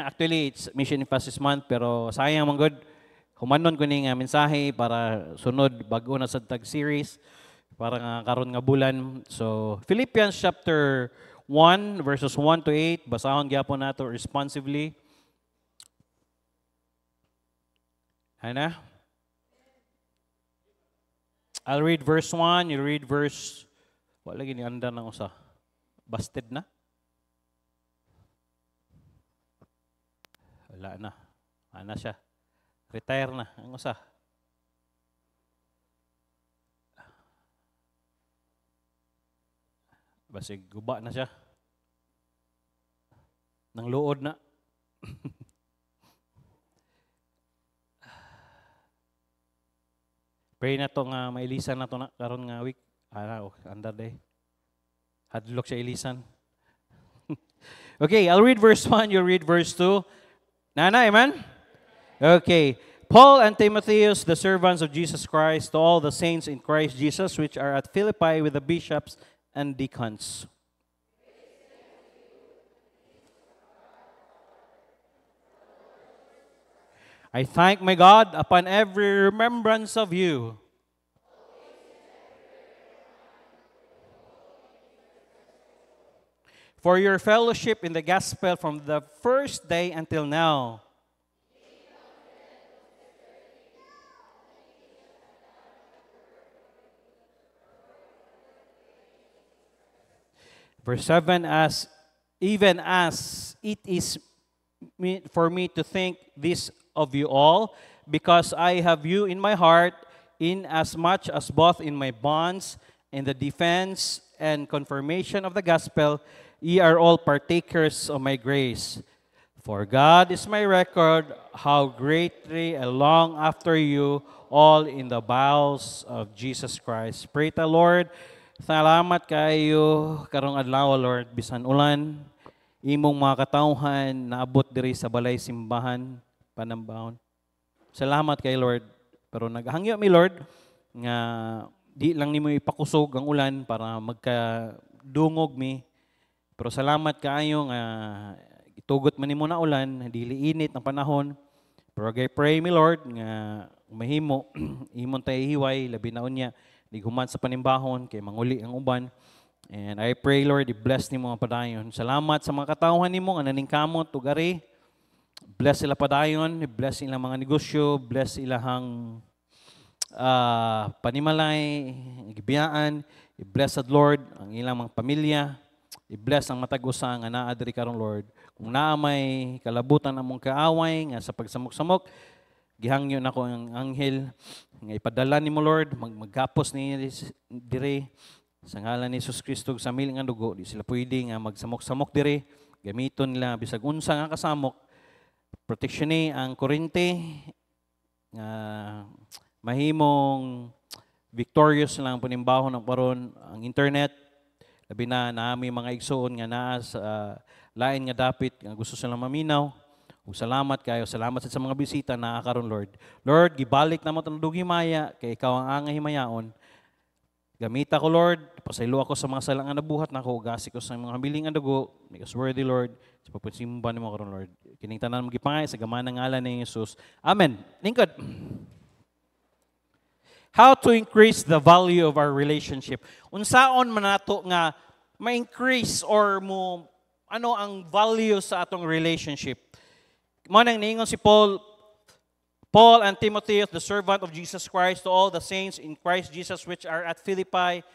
Actually, it's Mission Emphasis Month, pero sayang man good. Humanon ko ning uh, mensahe para sunod bago na sa tag series para nga karon nga bulan. So Philippians chapter 1 verses 1 to 8 basahon gyapon nato responsively. Ana? I'll read verse 1, you read verse wala gini anda na usa. Busted na. wala na. Ana siya. Retire na. Ang usah. Basig guba na siya. Nang luod na. Pray na to nga mailisan na to na karon nga week. Ara ah, oh, andar day. Hadlok siya ilisan. okay, I'll read verse 1, you read verse 2. Nana, amen? Okay. Paul and Timotheus, the servants of Jesus Christ, to all the saints in Christ Jesus, which are at Philippi with the bishops and deacons. I thank my God upon every remembrance of you. for your fellowship in the gospel from the first day until now. Verse 7 as even as it is for me to think this of you all, because I have you in my heart, in as much as both in my bonds, in the defense and confirmation of the gospel, ye are all partakers of my grace. For God is my record, how greatly I long after you all in the bowels of Jesus Christ. Pray the Lord, salamat kayo karong adlaw, Lord, bisan ulan, imong mga katawhan, naabot diri sa balay simbahan, panambahon. Salamat kay Lord. Pero naghangyo mi Lord, nga di lang nimo ipakusog ang ulan para magkadungog mi pero salamat kaayo nga uh, itugot man nimo na ulan, dili init ang panahon. Pero I pray mi Lord nga mahimo imong tay hiway labi na unya liguman sa panimbahon kay manguli ang uban. And I pray Lord i-bless nimo ang padayon. Salamat sa mga katawhan nimo nga naningkamot ug ari. Bless sila padayon, bless ilang mga negosyo, bless ilang uh, ah, panimalay, gibiyaan, i-bless at Lord ang ilang mga pamilya, I-bless ang matag usa nga naa diri karon Lord. Kung naamay kalabutan among kaaway nga sa pagsamok-samok, gihangyo nako ang anghel nga ipadala nimo Lord, mag maggapos ni dire sa ngalan ni Jesus Kristo sa mil nga dugo, di sila pwede nga magsamok-samok dire. Gamiton nila bisag unsa nga kasamok. Protection ni ang kurente nga mahimong victorious lang punimbahon ng paron ang internet Labi na naami mga igsoon nga naa sa uh, lain nga dapit nga gusto sila maminaw. Ug salamat kayo, salamat sa mga bisita na karon Lord. Lord, gibalik namo tanang dugi maya kay ikaw ang angay himayaon. Gamita ko Lord, pasaylo ako sa mga sala nga nabuhat nako, gasi ko sa mga habiling nga dugo. Make worthy Lord sa pagpansimba nimo karon Lord. Kining tanan magipangay sa gamay ngalan ni Hesus. Amen. Lingkod. How to increase the value of our relationship. Unsaon man nato nga ma-increase or mo ano ang value sa atong relationship. Manang niingon si Paul, Paul and Timothy, the servant of Jesus Christ, to all the saints in Christ Jesus which are at Philippi,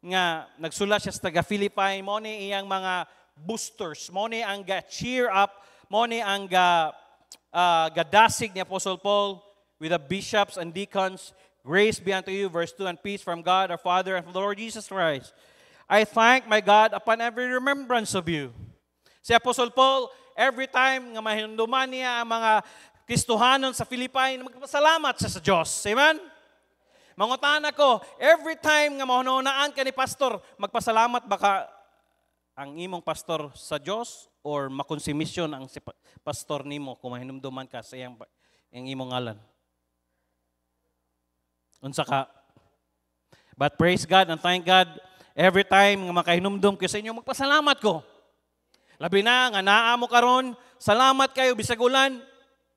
nga nagsulat siya sa taga Philippi, mo ni iyang mga boosters, mo ni ang ga cheer up, mo ni ang ga uh, gadasig ni Apostle Paul with the bishops and deacons Grace be unto you, verse 2, and peace from God our Father and from the Lord Jesus Christ. I thank my God upon every remembrance of you. Si Apostle Paul, every time nga mahinduman niya ang mga Kristohanon sa Philippine, magpasalamat siya sa Diyos. Amen? Mangutan ako, every time nga mahununaan ka ni pastor, magpasalamat baka ang imong pastor sa Diyos or makonsimisyon ang si pastor nimo kung mahinumduman ka sa iyang, iyang imong ngalan. Unsa ka. But praise God and thank God, every time nga makahinumdum ko sa inyo, magpasalamat ko. Labi na, nga naa mo karon, salamat kayo, bisag ulan,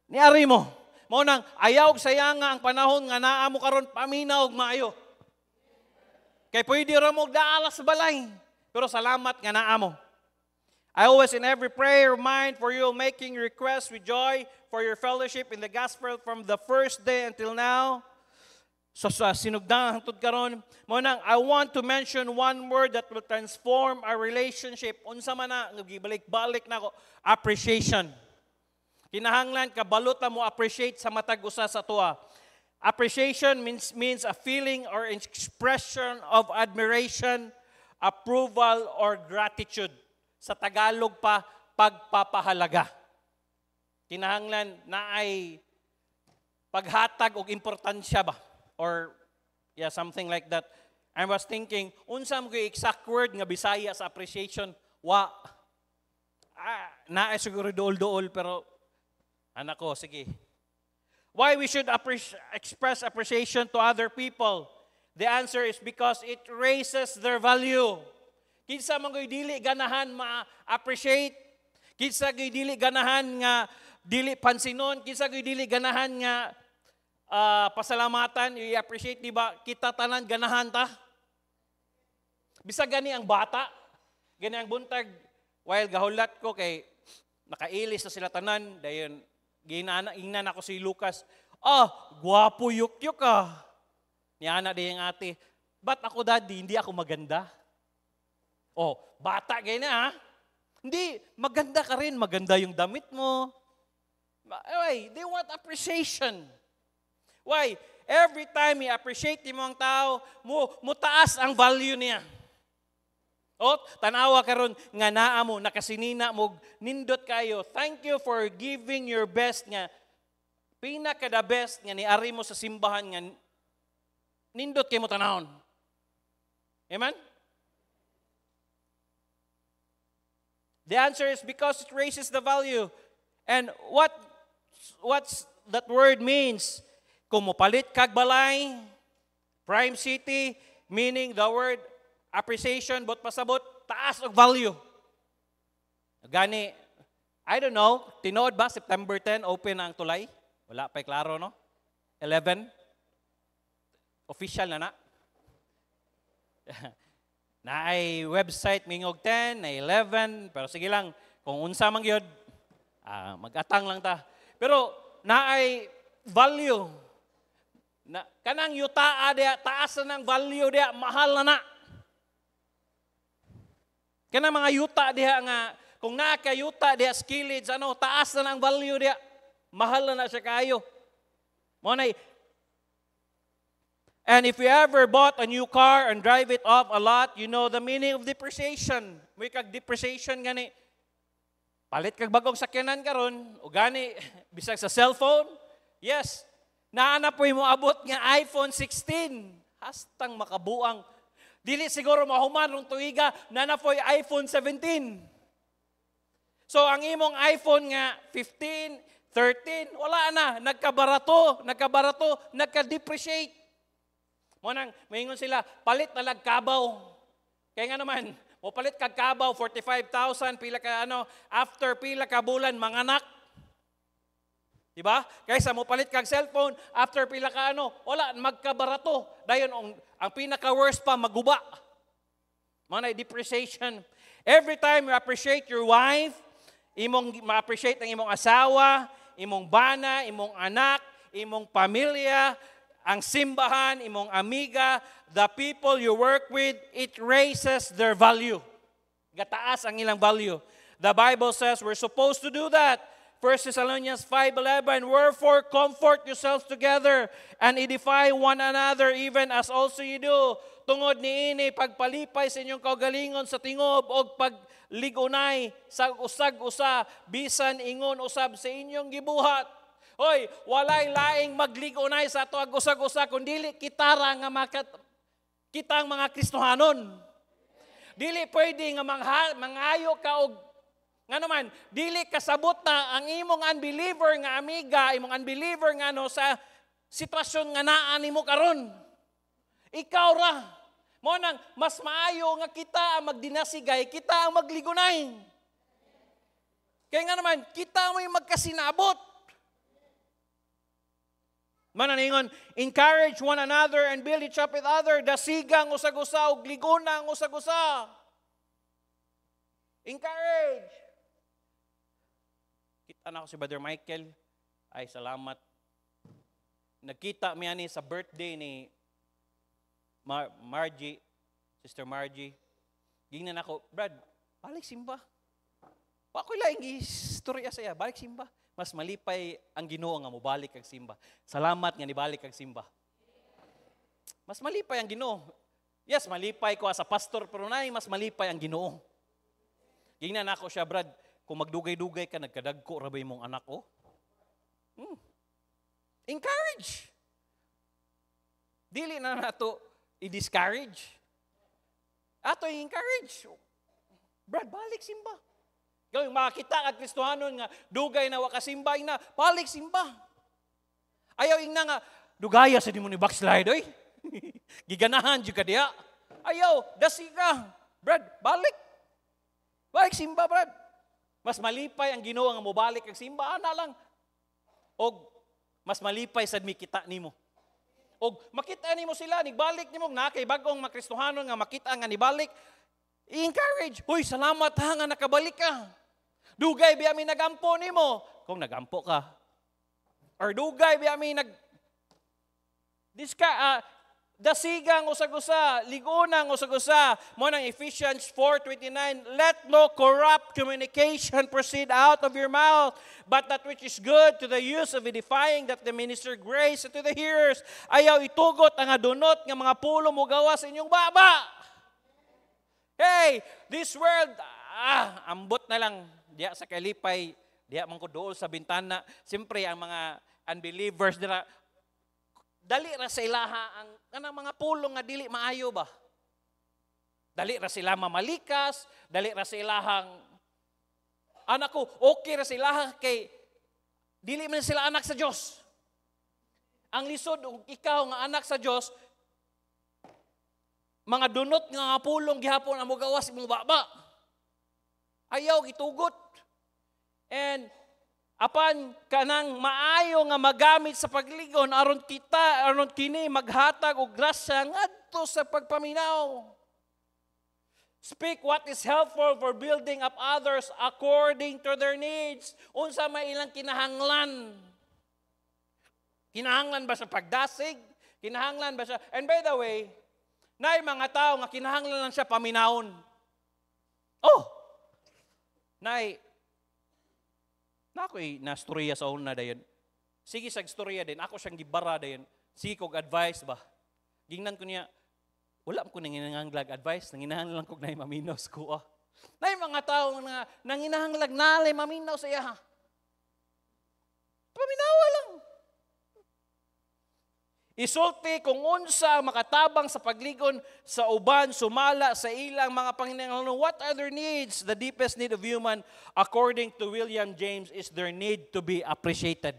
niari mo. Mao nang ayaw saya nga ang panahon nga naa mo karon paminaw og maayo. Kay pwede ra mo daalas sa balay, pero salamat nga naa mo. I always in every prayer mind for you making requests with joy for your fellowship in the gospel from the first day until now. So sa sinugdangan hangtod karon, mo nang I want to mention one word that will transform our relationship. Unsa man na gibalik-balik nako appreciation. Kinahanglan ka na mo appreciate sa matag usa sa tuwa. Appreciation means means a feeling or expression of admiration, approval or gratitude. Sa Tagalog pa pagpapahalaga. Kinahanglan na ay paghatag og importansya ba? or yeah, something like that. I was thinking, unsa mo exact word nga Bisaya sa appreciation? Wa. Ah, siguro dool-dool pero anak ko, sige. Why we should appreci- express appreciation to other people? The answer is because it raises their value. Kinsa man ko'y dili ganahan ma-appreciate. Kinsa ko'y dili ganahan nga dili pansinon. Kinsa ko'y dili ganahan nga uh, pasalamatan, i-appreciate, di ba? Kita tanan, ganahan ta. Bisa gani ang bata, gani ang buntag, while gahulat ko kay nakailis na sila tanan, dayon, ginana, ingnan ako si Lucas, ah, gwapo yuk-yuk ka. Ah. Ni anak di yung ate, ba't ako daddy, hindi ako maganda? Oh, bata gani ha? Ah. Hindi, maganda ka rin, maganda yung damit mo. Anyway, they want appreciation. Why? Every time i-appreciate mo ang tao, mo, mo taas ang value niya. O, oh, tanawa karon nga naa mo, nakasinina mo, nindot kayo. Thank you for giving your best nga. Pinaka the best nga niari mo sa simbahan nga nindot kay mo tanawon. Amen? The answer is because it raises the value. And what what's that word means? Kung mopalit kag prime city, meaning the word appreciation, but pasabot, taas og value. Gani, I don't know, tinood ba September 10, open ang tulay? Wala pa klaro, no? 11? Official na na. na ay website mingog 10, na 11, pero sige lang, kung unsa man gyud, ah, magatang lang ta. Pero na ay value na, kanang yuta dia, taas na ng value dia, mahal na na. Kanang mga yuta dia nga, kung nakayuta dia, skillage, ano, taas na ng value dia, mahal na na siya kayo. Monay, And if you ever bought a new car and drive it off a lot, you know the meaning of depreciation. May kag depreciation gani. Palit kag bagong sakyanan karon, o gani bisag sa cellphone. Yes, Naanap po mo abot nga iPhone 16. Hastang makabuang. Dili siguro mahuman rong tuiga na na iPhone 17. So ang imong iPhone nga 15, 13, wala na. Nagkabarato, nagkabarato, nagka-depreciate. Mo nang maingon sila, palit na kabaw. Kaya nga naman, mo palit kag kabaw 45,000 pila ka ano, after pila ka bulan manganak Di ba? Kaysa mo palit kag cellphone, after pila ka ano, wala, magkabarato. Dayon, ang, ang pinaka-worst pa, maguba. Manay, depreciation. Every time you appreciate your wife, imong ma-appreciate ang imong asawa, imong bana, imong anak, imong pamilya, ang simbahan, imong amiga, the people you work with, it raises their value. Gataas ang ilang value. The Bible says we're supposed to do that. 1 Thessalonians 5.11, Wherefore comfort yourselves together and edify one another even as also you do. Tungod ni ini, pagpalipay sa inyong kaugalingon sa tingob o pagligunay sa usag-usa, bisan ingon usab sa inyong gibuhat. Hoy, walay laing magligunay sa ato ag usag-usa, kundi kitara nga makat, kita ang mga Kristohanon. Dili pwede nga mangayo ka og nga naman, dili kasabot na ang imong unbeliever nga amiga, imong unbeliever nga ano sa sitwasyon nga naa mo karon. Ikaw ra. Mo nang mas maayo nga kita ang magdinasigay, kita ang magligunay. Kaya nga naman, kita mo yung magkasinabot. Mananingon, encourage one another and build each up with other. Dasigang usag-usa, og liguna ang usag-usa. Encourage anak ko si Brother Michael, ay salamat. Nagkita mi ani sa birthday ni Mar Margie, Sister Margie. Gingnan ako, Brad, balik simba. Wa ko laing istorya sa iya, balik simba. Mas malipay ang Ginoo nga mobalik kag simba. Salamat nga nibalik kag simba. Mas malipay ang Ginoo. Yes, malipay ko as a pastor pero nay mas malipay ang Ginoo. Gingnan ako siya, Brad, kung magdugay-dugay ka, nagkadagko rabay mong anak o. Oh? Hmm. Encourage. Dili na nato i-discourage. Ato i-encourage. Brad, balik simba. Kaya makita ang Kristohanon nga, dugay na wakasimbay na, balik simba. Ayaw ing na nga, dugaya sa di mo ni backslide, oy. Giganahan jud ka diya. Ayaw, dasi ka. Brad, balik. Balik simba, Brad. Mas malipay ang Ginoo nga mobalik ang simbahan na lang. Og mas malipay sad mikita nimo. Og makita nimo sila nigbalik nimo nga kay bag makristohanon nga makita nga nibalik. I-encourage, "Hoy, salamat ha nga nakabalik ka. Dugay biya mi nagampo nimo kung nagampo ka. Or dugay biya mi nag Diska, uh, ah, dasigang usag usa ligonang usag usa mo nang Ephesians 4:29 let no corrupt communication proceed out of your mouth but that which is good to the use of edifying that the minister grace to the hearers ayaw itugot ang adunot nga mga pulo mo gawas inyong baba hey this world ah ambot na lang diya sa kalipay diya man sa bintana siyempre ang mga unbelievers dira dali ra sa ilaha ang kanang mga pulong nga dili maayo ba. Dali ra sila mamalikas, dali ra sa ilahang anak ko, okay ra sila kay dili man sila anak sa Dios. Ang lisod ug ikaw nga anak sa Dios, mga dunot nga pulong gihapon ang mugawas imong baba. Ayaw gitugot. And apan kanang maayo nga magamit sa pagligon aron kita aron kini maghatag og grasya ngadto sa pagpaminaw Speak what is helpful for building up others according to their needs. Unsa may ilang kinahanglan? Kinahanglan ba sa pagdasig? Kinahanglan ba siya? And by the way, nay mga tao nga kinahanglan lang siya paminawon. Oh! Nay, na ako'y nastorya sa una dayon. Sige sa storya din, ako siyang gibara dayon. Sige kog advice ba? Gingnan ko niya, wala ko nang inanganglag advice, nanginahan lang kog na maminos ko ah. Nay mga tawo nga nanginahanglag maminaw sa iya. Paminawa lang. Isulti kung unsa ang makatabang sa pagligon sa uban, sumala sa ilang mga panginahalan. What are their needs? The deepest need of human, according to William James, is their need to be appreciated.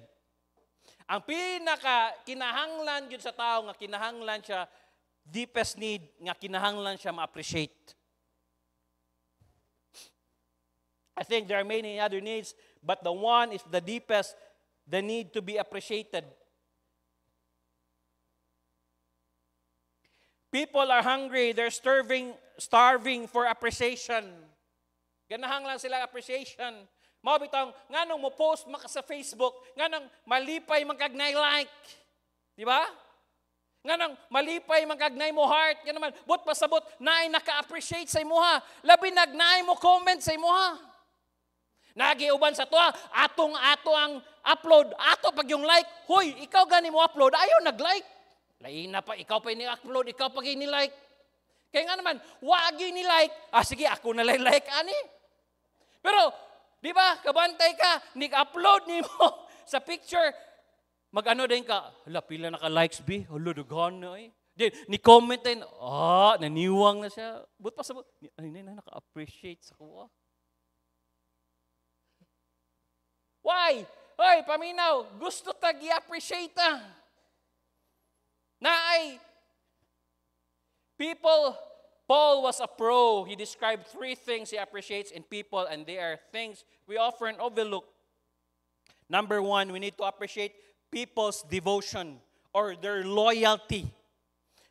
Ang pinaka kinahanglan yun sa tao nga kinahanglan siya, deepest need nga kinahanglan siya ma-appreciate. I think there are many other needs, but the one is the deepest, the need to be appreciated. People are hungry, they're starving, starving for appreciation. Ganahang lang sila appreciation. Mao bitong nganong mo post maka sa Facebook, nganong malipay man like. Di ba? Nganong malipay man mo heart, nga naman but pasabot naay naka-appreciate sa imuha. Labi nagnay mo comment sa imuha. Nagiuban sa tuwa, atong ato ang upload, ato pag yung like. Hoy, ikaw gani mo upload, ayaw nag-like. Lain na pa, ikaw pa ini-upload, ikaw pa ini-like. Kaya nga naman, wagi ni like. Ah, sige, ako na lang like, ani. Pero, di ba, kabantay ka, nig-upload ni mo sa picture, mag-ano din ka, hala, pila na ka-likes, bi? hala, daghan na eh. Then, ni-comment din, ah, naniwang na siya. But pa sa, ay, na, naka-appreciate sa kuwa. Why? Hoy, paminaw, gusto tag i-appreciate ta. na ay people, Paul was a pro. He described three things he appreciates in people, and they are things we often overlook. Number one, we need to appreciate people's devotion or their loyalty.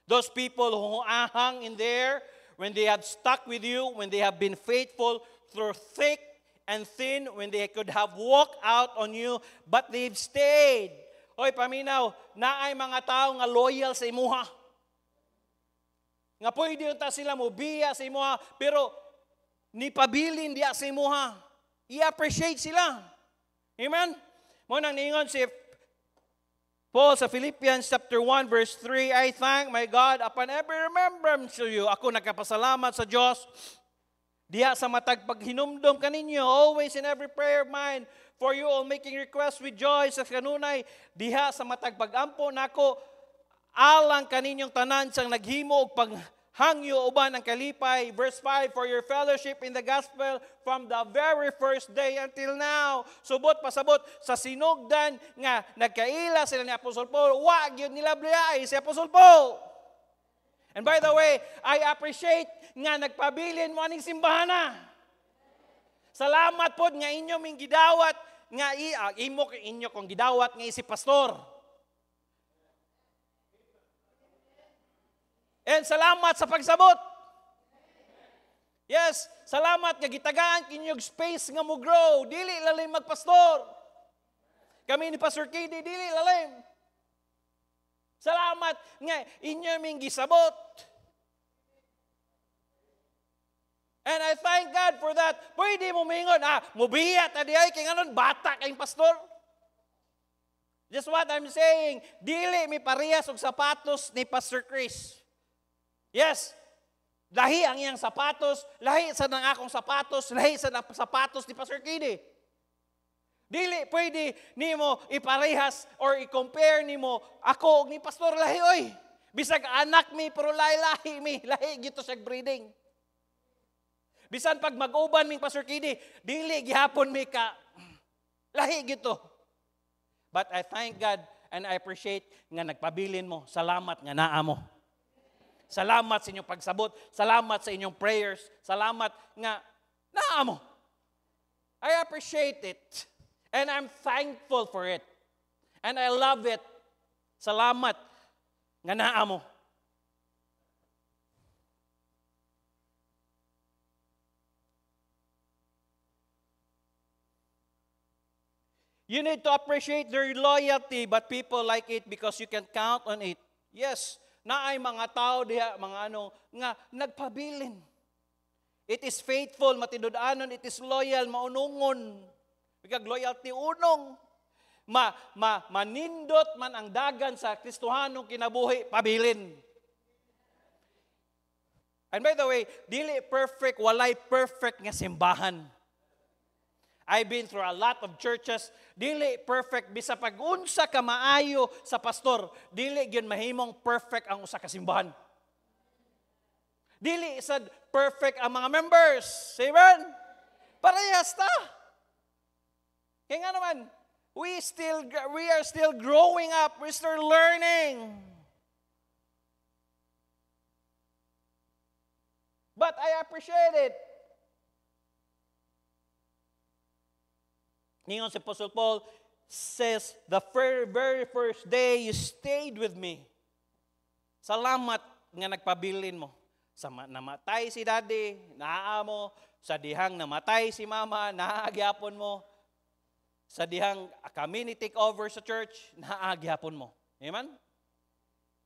Those people who hang in there, when they have stuck with you, when they have been faithful through thick and thin, when they could have walked out on you, but they've stayed. Hoy, paminaw, naay mga tao nga loyal sa imuha. Nga pwede ta sila mo biya sa imuha, pero ni pabilin diya sa imuha. I-appreciate sila. Amen? Mo nang niingon si Paul sa Philippians chapter 1 verse 3, I thank my God upon every remembrance of you. Ako nagkapasalamat sa Diyos. Diya sa matag paghinumdom kaninyo, always in every prayer of mine, for you all making requests with joy sa kanunay, diha sa matag pagampo nako, alang kaninyong tanan sang naghimo og panghangyo uban ang kalipay. Verse 5, for your fellowship in the gospel from the very first day until now. Subot pasabot sa sinugdan nga nagkaila sila ni Apostol Paul, wa gyud nila bliyay si Apostol Paul. And by the way, I appreciate nga nagpabilin mo aning simbahan na. Ah. Salamat po nga inyo ming gidawat nga iag, imo inyo kong gidawat nga si pastor. And salamat sa pagsabot. Yes, salamat nga gitagaan kinyog space nga mo grow. Dili lalim magpastor. Kami ni Pastor KD, dili lalim. Salamat nga inyo ming gisabot. And I thank God for that. Pwede mo mingon, ah, mubiya, tadiay, kay ngayon, bata kayong pastor. Just what I'm saying, dili mi parehas og sapatos ni Pastor Chris. Yes, lahi ang iyang sapatos, lahi sa nang akong sapatos, lahi sa sapatos ni Pastor Kide. Dili pwede nimo iparehas or i-compare nimo ako og ni Pastor lahi oy. Bisag anak mi pero lahi-lahi mi, lahi gito siya breeding. Bisan pag mag-uban ming Pastor Kidi, dili gihapon mi ka lahi gito. But I thank God and I appreciate nga nagpabilin mo. Salamat nga naa mo. Salamat sa inyong pagsabot. Salamat sa inyong prayers. Salamat nga naa mo. I appreciate it. And I'm thankful for it. And I love it. Salamat nga naa mo. You need to appreciate their loyalty, but people like it because you can count on it. Yes, na ay mga tao diha, mga ano, nga nagpabilin. It is faithful, matinudanon, it is loyal, maunungon. Bigag loyalty unong. Ma, ma, manindot man ang dagan sa Kristohanong kinabuhi, pabilin. And by the way, dili perfect, walay perfect nga simbahan. I've been through a lot of churches, dili perfect bisa unsa ka maayo sa pastor, dili gyud mahimong perfect ang usa ka simbahan. Dili sad perfect ang mga members. Amen. Parehas ta. Kaya nga naman, we still we are still growing up, we're still learning. But I appreciate it. Ngayon si Apostle Paul says, the very first day you stayed with me. Salamat nga nagpabilin mo. Sa namatay si daddy, naa mo. Sa dihang namatay si mama, naagyapon mo. Sa dihang kami ni take over sa church, naagyapon mo. Amen?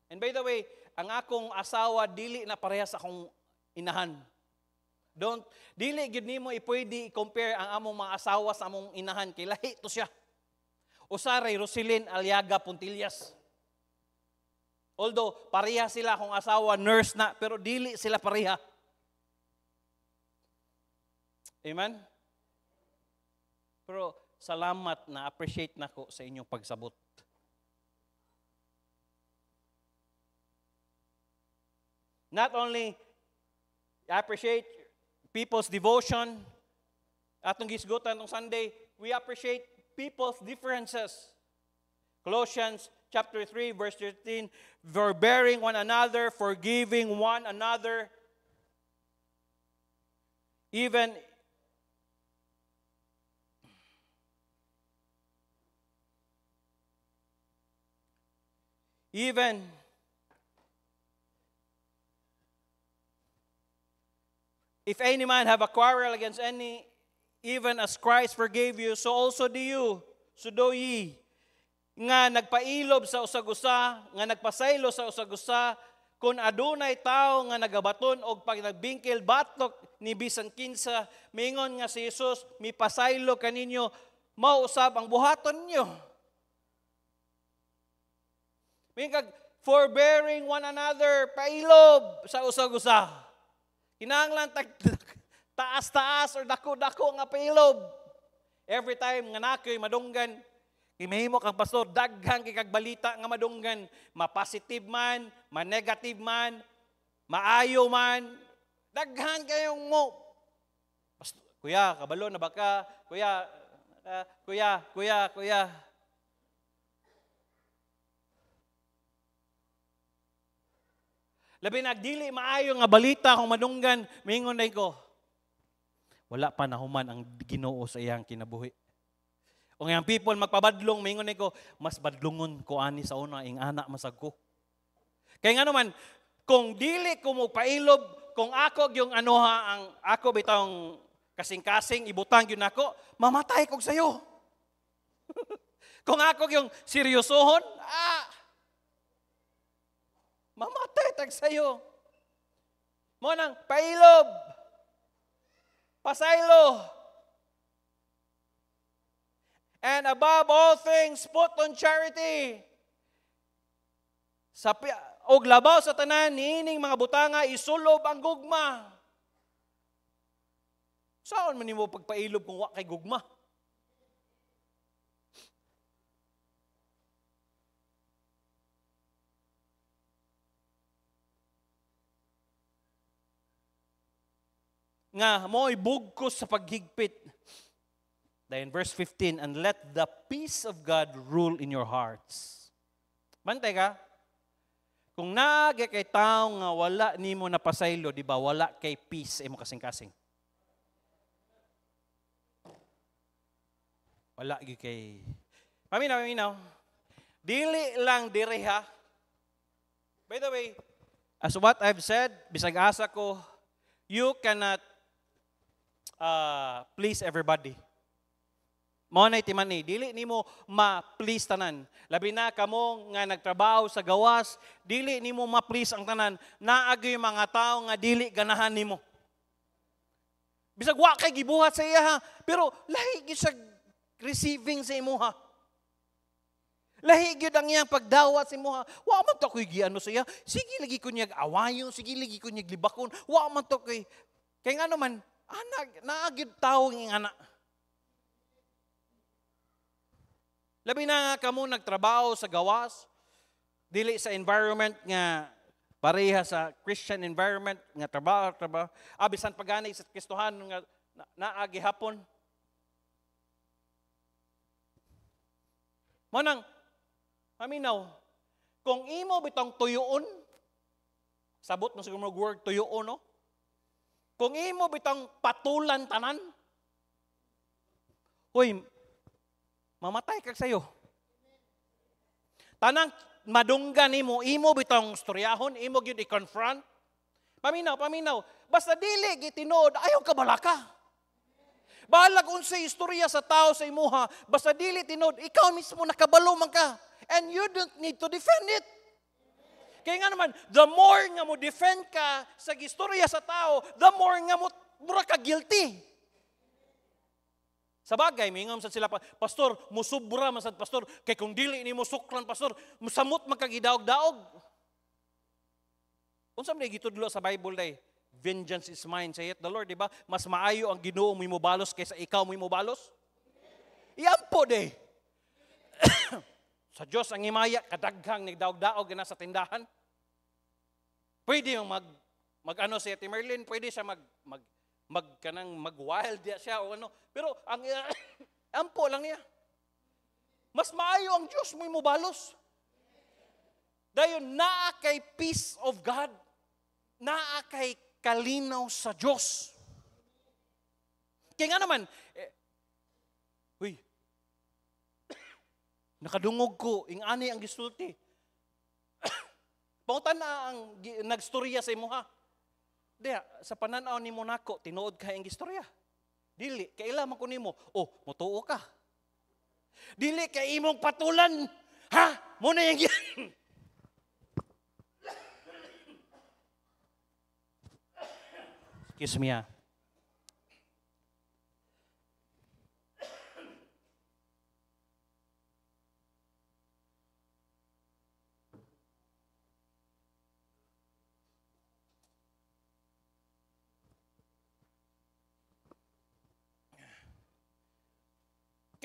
And by the way, ang akong asawa dili na parehas akong inahan. Don't dili gid nimo ipwede i-compare ang among mga asawa sa among inahan kay lahi to siya. Usaray Roselyn Aliaga Puntillas. Although pareha sila kung asawa nurse na pero dili sila pareha. Amen. Pero salamat na appreciate nako sa inyong pagsabot. Not only appreciate people's devotion, atong gisgutan ng Sunday, we appreciate people's differences. Colossians chapter 3 verse 13, forbearing one another, forgiving one another, even even If any man have a quarrel against any, even as Christ forgave you, so also do you. So do ye. Nga nagpailob sa usagusa, nga nagpasaylo sa usagusa, kung adunay tao nga nagabaton og pag nagbingkil batok ni bisan kinsa mingon nga si Jesus mi pasaylo kaninyo mausab ang buhaton niyo. mingkag forbearing one another pailob sa usag-usa Kinahanglan tag taas-taas or dako-dako nga pailob. Every time nga nakoy madunggan, Kimahimo kang pastor, daghang kikagbalita nga madunggan, ma-positive man, ma-negative man, maayo man, daghang kayong mo. Pastor, kuya, kabalo na baka, kuya, uh, kuya, kuya, kuya, Labi na maayo nga balita kung madunggan, mingon na ko. Wala pa nahuman ang Ginoo sa iyang kinabuhi. O ngayang people magpabadlong, mingon na ko, mas badlungon ko ani sa una ing anak masag ko. Kay nga naman, kung dili ko mo pailob, kung ako yung anuha ang ako bitawng kasing-kasing ibutang yun ako, mamatay kog sayo. kung ako yung seryosohon, ah, mamatay tag sayo. Mo nang pailob. Pasaylo. And above all things, put on charity. Sa og labaw sa tanan niining mga butanga isulob ang gugma. Saan man nimo pagpailob kung wa kay gugma? nga mo'y bugkos sa paghigpit. Then verse 15, and let the peace of God rule in your hearts. Bantay ka? Kung nage kay tao nga wala nimo na pasaylo, di ba wala kay peace imo kasing-kasing. Wala gi kay Paminaw, paminaw. Dili lang direha. By the way, as what I've said, bisag asa ko, you cannot uh, please everybody. Mo na timan ni dili nimo ma-please tanan. Labi na kamo nga nagtrabaho sa gawas, dili nimo ma-please ang tanan. Naagyo mga tawo nga dili ganahan nimo. Bisag wa kay gibuhat sa iya ha, pero lahi gyud sa receiving sa ha. Lahi gyud ang iyang pagdawat sa ha. Wa man to koy giano sa iya. Sige lagi kunyag awayon, sige lagi kunyag libakon. Wa man to kay kay ngano man Anag, ah, naagid tao ng anak Labi na nga kamo nagtrabaho sa gawas, dili sa environment nga pareha sa Christian environment nga trabaho trabaho abisan ah, pagani sa Kristohan nga naagi hapon Manang, nang maminaw kung imo bitong tuyoon sabot mo siguro mag word tuyoon no kung imo bitang patulan tanan, uy, mamatay kag sayo. Tanang madungga nimo, imo bitang storyahon, imo gyud i-confront. Paminaw, paminaw. Basta dili gitinod, ayaw ka balaka. Balag unsay istorya sa tao sa imuha, basta dili tinod, ikaw mismo nakabalo man ka. And you don't need to defend it. Kaya nga naman, the more nga mo defend ka sa istorya sa tao, the more nga mo mura ka guilty. Sa bagay, mingam sa sila, Pastor, musubra man sa Pastor, kay kung dili ni musuklan, Pastor, musamot magkagidaog-daog. Kung Unsa gito gitudlo sa Bible day, vengeance is mine, sayit the Lord, di ba? Mas maayo ang ginoo mo balos kaysa ikaw mo balos. Iyan po day. Sa Diyos ang himaya, kadaghang nagdaog-daog na sa tindahan. Pwede yung mag, mag ano si Ate Merlin, pwede siya mag, mag, mag, kanang, mag wild siya o ano. Pero ang, ampo lang niya. Mas maayo ang Diyos mo'y yung mubalos. Dayon, naa kay peace of God. Naa kay kalinaw sa Diyos. Kaya nga naman, Nakadungog ko, ing ani ang gisulti. Pangutan na ang nagstorya sa imo ha. Diya, sa pananaw ni Monaco, tinuod ka ang istorya. Dili, kailaman ko nimo, oh, mutuo ka. Dili kay imong patulan. Ha? Muna yung yan. Excuse me ah.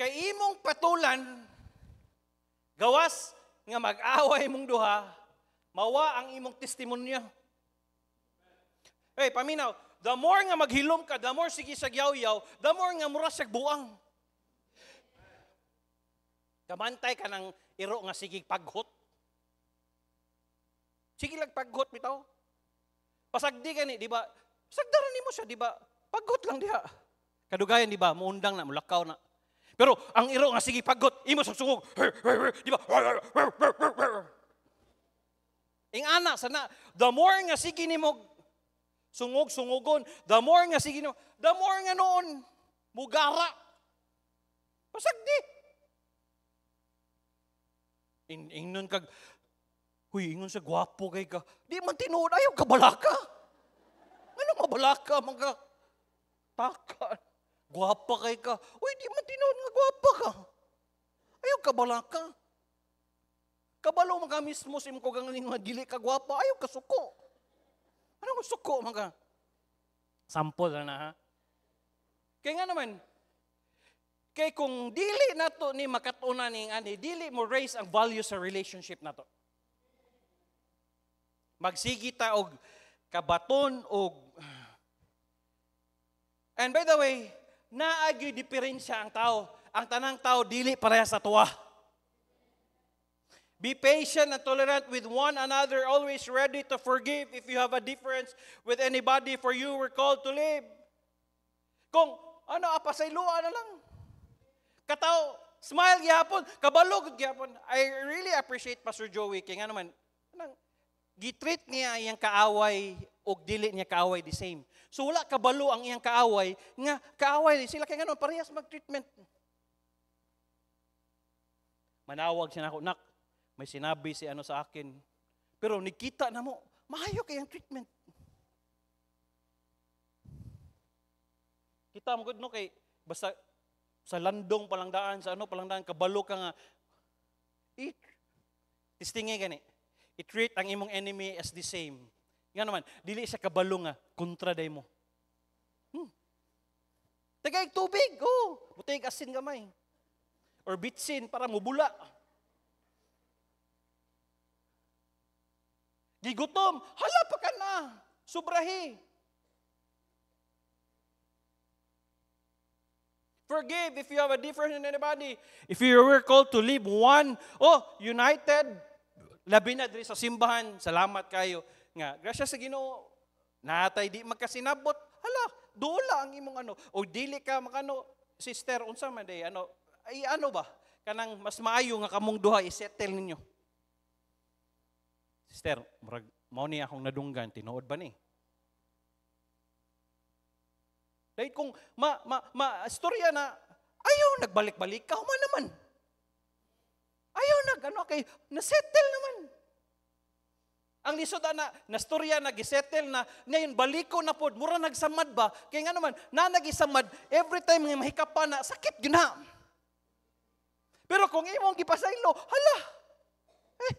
kay imong patulan, gawas nga mag-away mong duha, mawa ang imong testimonya. Hey, paminaw, the more nga maghilom ka, the more sige sa yaw the more nga mura sa buang. Kamantay ka ng iro nga sige paghot. Sige lang paghot bitaw. Pasagdi ka ni, di ba? Sagdaran ni mo siya, di ba? Paghot lang diha. Kadugayan, di ba? Muundang na, mulakaw na. Pero ang iro nga sige pagot, imo sa sugog. Di ba? Ing ana sana, the more nga sige nimo sungog sungogon, the more nga sige nimo, the more nga noon mugara. di. In ingnon kag Huy, ingon sa gwapo kay ka. Di man tinuod, ayaw kabalaka. Ano mabalaka, mga takan. Gwapa kay ka. Uy, di man tinuod nga gwapa ka. Ayaw kabala ka. Kabalo mga mismo sa imong kagaling nga dili ka gwapa. Ayaw ano ka suko. Ano mo suko mga? Sample na ha. Kaya nga naman, kay kung dili nato ni makatuna ni ani, dili mo raise ang value sa relationship nato. Magsigi ta og kabaton og And by the way, naagyo diferensya ang tao. Ang tanang tao dili pareha sa tuwa. Be patient and tolerant with one another, always ready to forgive if you have a difference with anybody for you were called to live. Kung ano, apasayluan na lang. Katao, smile gyapon, kabalog gyapon. I really appreciate Pastor Joey King. Ano man, anong, gitreat niya iyang kaaway og dili niya kaaway the same. So wala kabalo ang iyang kaaway nga kaaway sila kay nganon parehas mag-treatment. Manawag siya nako nak may sinabi si ano sa akin. Pero nikita na mo maayo kay ang treatment. Kita mo gud no kay basta sa landong palangdaan sa ano palangdaan kabalo ka nga it tistingi gani. it treat ang imong enemy as the same nga naman, dili siya kabalo nga, kontra day mo. Hmm. Tagay tubig, oh. Butay asin gamay. Or bitsin para mubula. Gigutom, hala pa ka na. Subrahi. Forgive if you have a difference in anybody. If you were called to live one, oh, united, labi na diri sa simbahan, salamat kayo nga grasya sa Ginoo natay di magkasinabot hala dula ang imong ano o dili ka makano sister unsa man day ano ay ano ba kanang mas maayo nga kamong duha i-settle ninyo sister murag mao ni akong nadunggan tinuod ba ni Dahil kung ma, ma, ma, storya na, ayaw, nagbalik-balik ka, human naman. Ayaw, nag, ano, kay, nasettle naman. Ang lisod na storya na gisettle na ngayon baliko na pod mura nagsamad ba kay nga naman na nagisamad every time nga mahikapan na sakit gyud na. Pero kung imong gipasaylo, hala. Eh.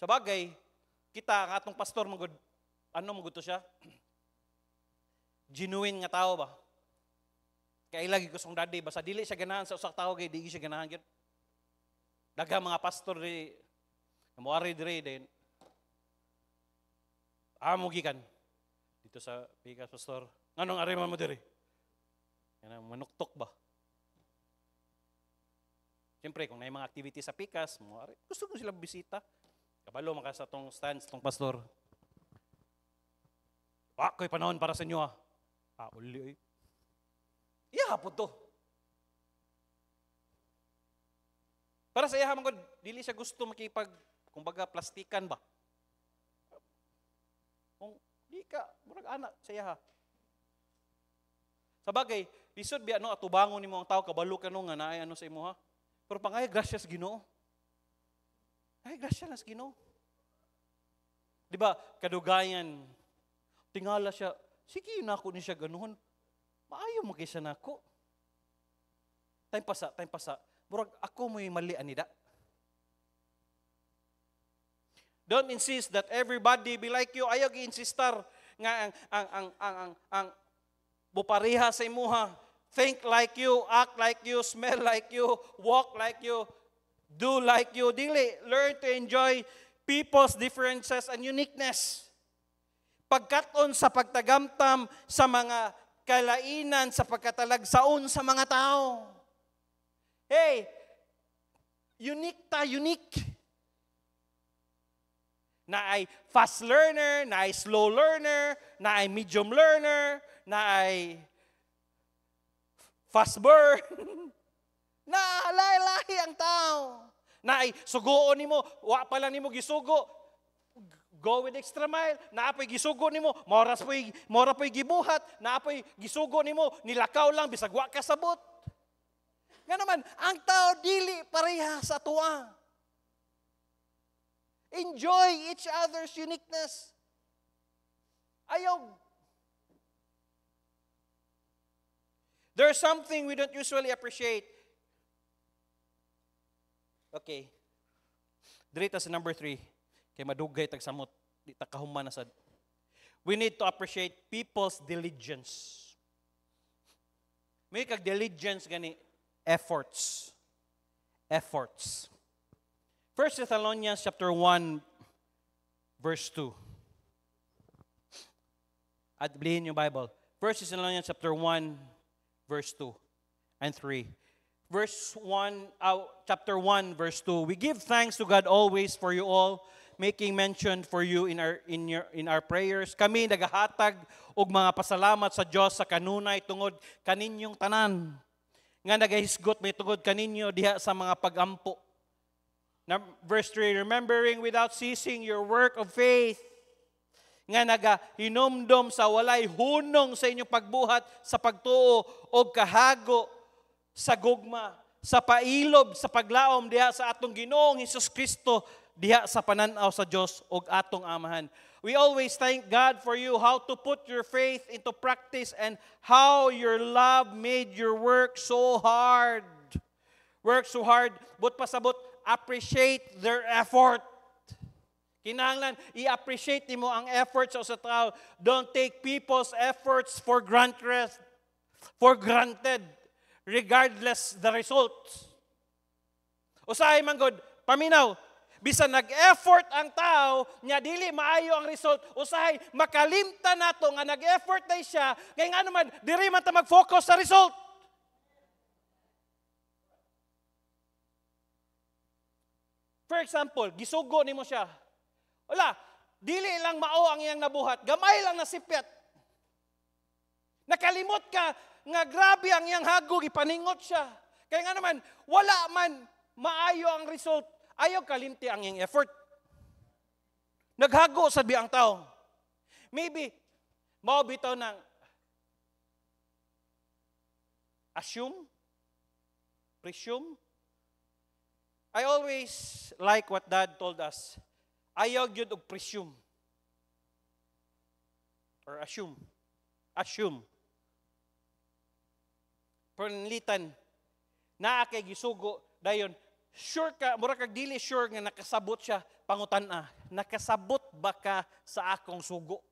Sa bagay, kita ang atong pastor magud ano magud to siya? Genuine nga tao ba? Kay lagi ko sang daddy basta dili siya ganahan sa usak tao kay di siya ganahan gyud. Daga mga pastor di eh, na moari diri eh. din, amo gikan dito sa Pikas Pastor. Nganong ariman mo diri? Yan manuktok ba? Siyempre, kung may mga activity sa Pikas, moari, gusto ko silang bisita. Kabalo, maka sa tong stands, tong pastor. Wakoy panahon para sa inyo ha. Ah. ah, uli oy. Iya po to. Para sa iya man ko, dili siya gusto makipag Kumbaga, plastikan ba? Kung di ka, murag anak, saya ha. Sa bagay, lisod bi ano atubangon ni mo ang tao, kabalo ka nung nga naay ano sa imo ha. Pero pangay, gracias Ginoo. Ay, gracias na sa Ginoo. Di ba, kadugayan, tingala siya, sige na ako ni siya ganuhon. Maayo mo kaysa na ako. Time pasa, time pasa. Murag ako mo mo'y mali anida. Don't insist that everybody be like you. Ayaw gi-insistar nga ang ang ang ang ang, ang bupareha sa imuha. Think like you, act like you, smell like you, walk like you, do like you. Dili, learn to enjoy people's differences and uniqueness. Pagkaton sa pagtagamtam sa mga kalainan, sa pagkatalagsaon sa mga tao. Hey, unique ta, unique na ay fast learner, na ay slow learner, na ay medium learner, na ay fast burn, na lahi-lahi ang tao. Na ay sugoon nimo, wa pala nimo gisugo, go with extra mile, na apoy gisugo nimo, moras po'y, mora po'y gibuhat, na apoy gisugo nimo, nilakaw lang, bisag wa ka kasabot. Nga naman, ang tao dili pareha sa tuwa. Enjoy each other's uniqueness. Ayaw. There's something we don't usually appreciate. Okay. Dirita sa number three. Kay madugay tagsamot. Di takahuman na sad. We need to appreciate people's diligence. May kag diligence gani efforts. Efforts. First Thessalonians chapter 1 verse 2. At bilhin yung Bible. First Thessalonians chapter 1 verse 2 and 3. Verse 1 uh, chapter 1 verse 2. We give thanks to God always for you all, making mention for you in our in your in our prayers. Kami nagahatag og mga pasalamat sa Dios sa kanunay tungod kaninyong tanan nga nagahisgot may tungod kaninyo diha sa mga pagampo Verse 3, Remembering without ceasing your work of faith, nga naga, nagahinomdom sa walay hunong sa inyong pagbuhat sa pagtuo o kahago sa gugma, sa pailob, sa paglaom diha sa atong Ginoong Hesus Kristo diha sa pananaw sa Dios o atong amahan. We always thank God for you how to put your faith into practice and how your love made your work so hard. Work so hard, but pasabot appreciate their effort. Kinahanglan, i-appreciate nimo ang efforts sa tao. Don't take people's efforts for granted, for granted, regardless the results. Usahay man God, paminaw, bisan nag-effort ang tao, nya dili maayo ang result, usahay makalimta nato nga nag-effort na siya, kay nga man, diri man ta mag-focus sa result. For example, gisugo nimo siya. Wala, dili lang mao ang iyang nabuhat, gamay lang nasipyat. Nakalimot ka nga grabe ang iyang hagog ipaningot siya. Kaya nga naman, wala man maayo ang result, ayaw kalimti ang iyang effort. Naghago sa biang tao. Maybe mao bitaw nang assume, presume, I always like what Dad told us. Ayaw yun og presume. Or assume. Assume. Panlitan. Naa kay gisugo dayon sure ka mura kag dili sure nga nakasabot siya pangutan a nakasabot ba ka sa akong sugo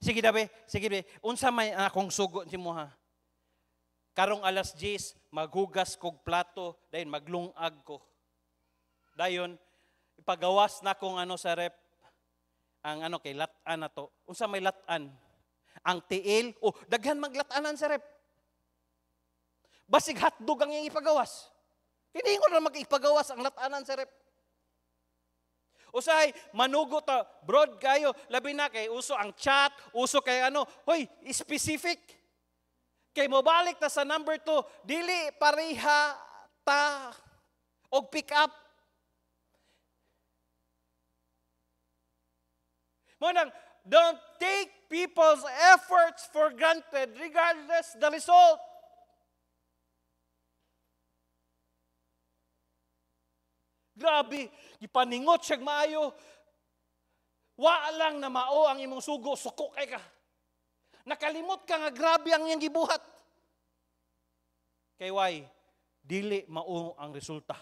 sige dabe sige dabe unsa may akong sugo nimo ha Karong alas 10, maghugas kog plato, dayon maglungag ko. Dayon, ipagawas na kung ano sa rep, ang ano kay latan na to. Unsa may latan? Ang tiil, o oh, daghan maglatanan sa rep. Basig hotdog ang iyang ipagawas. Hindi ko na magipagawas ang latanan sa rep. Usay, manugo ta, broad kayo, labi na kay uso ang chat, uso kay ano, hoy, specific. Kay mo balik ta sa number 2, dili pareha ta og pick up. Mo nang don't take people's efforts for granted regardless the result. Grabe, gipaningot siya maayo. Wa lang na mao ang imong sugo, suko kay ka. Nakalimot ka nga grabe ang iyang gibuhat. Kay why? Dili mao ang resulta.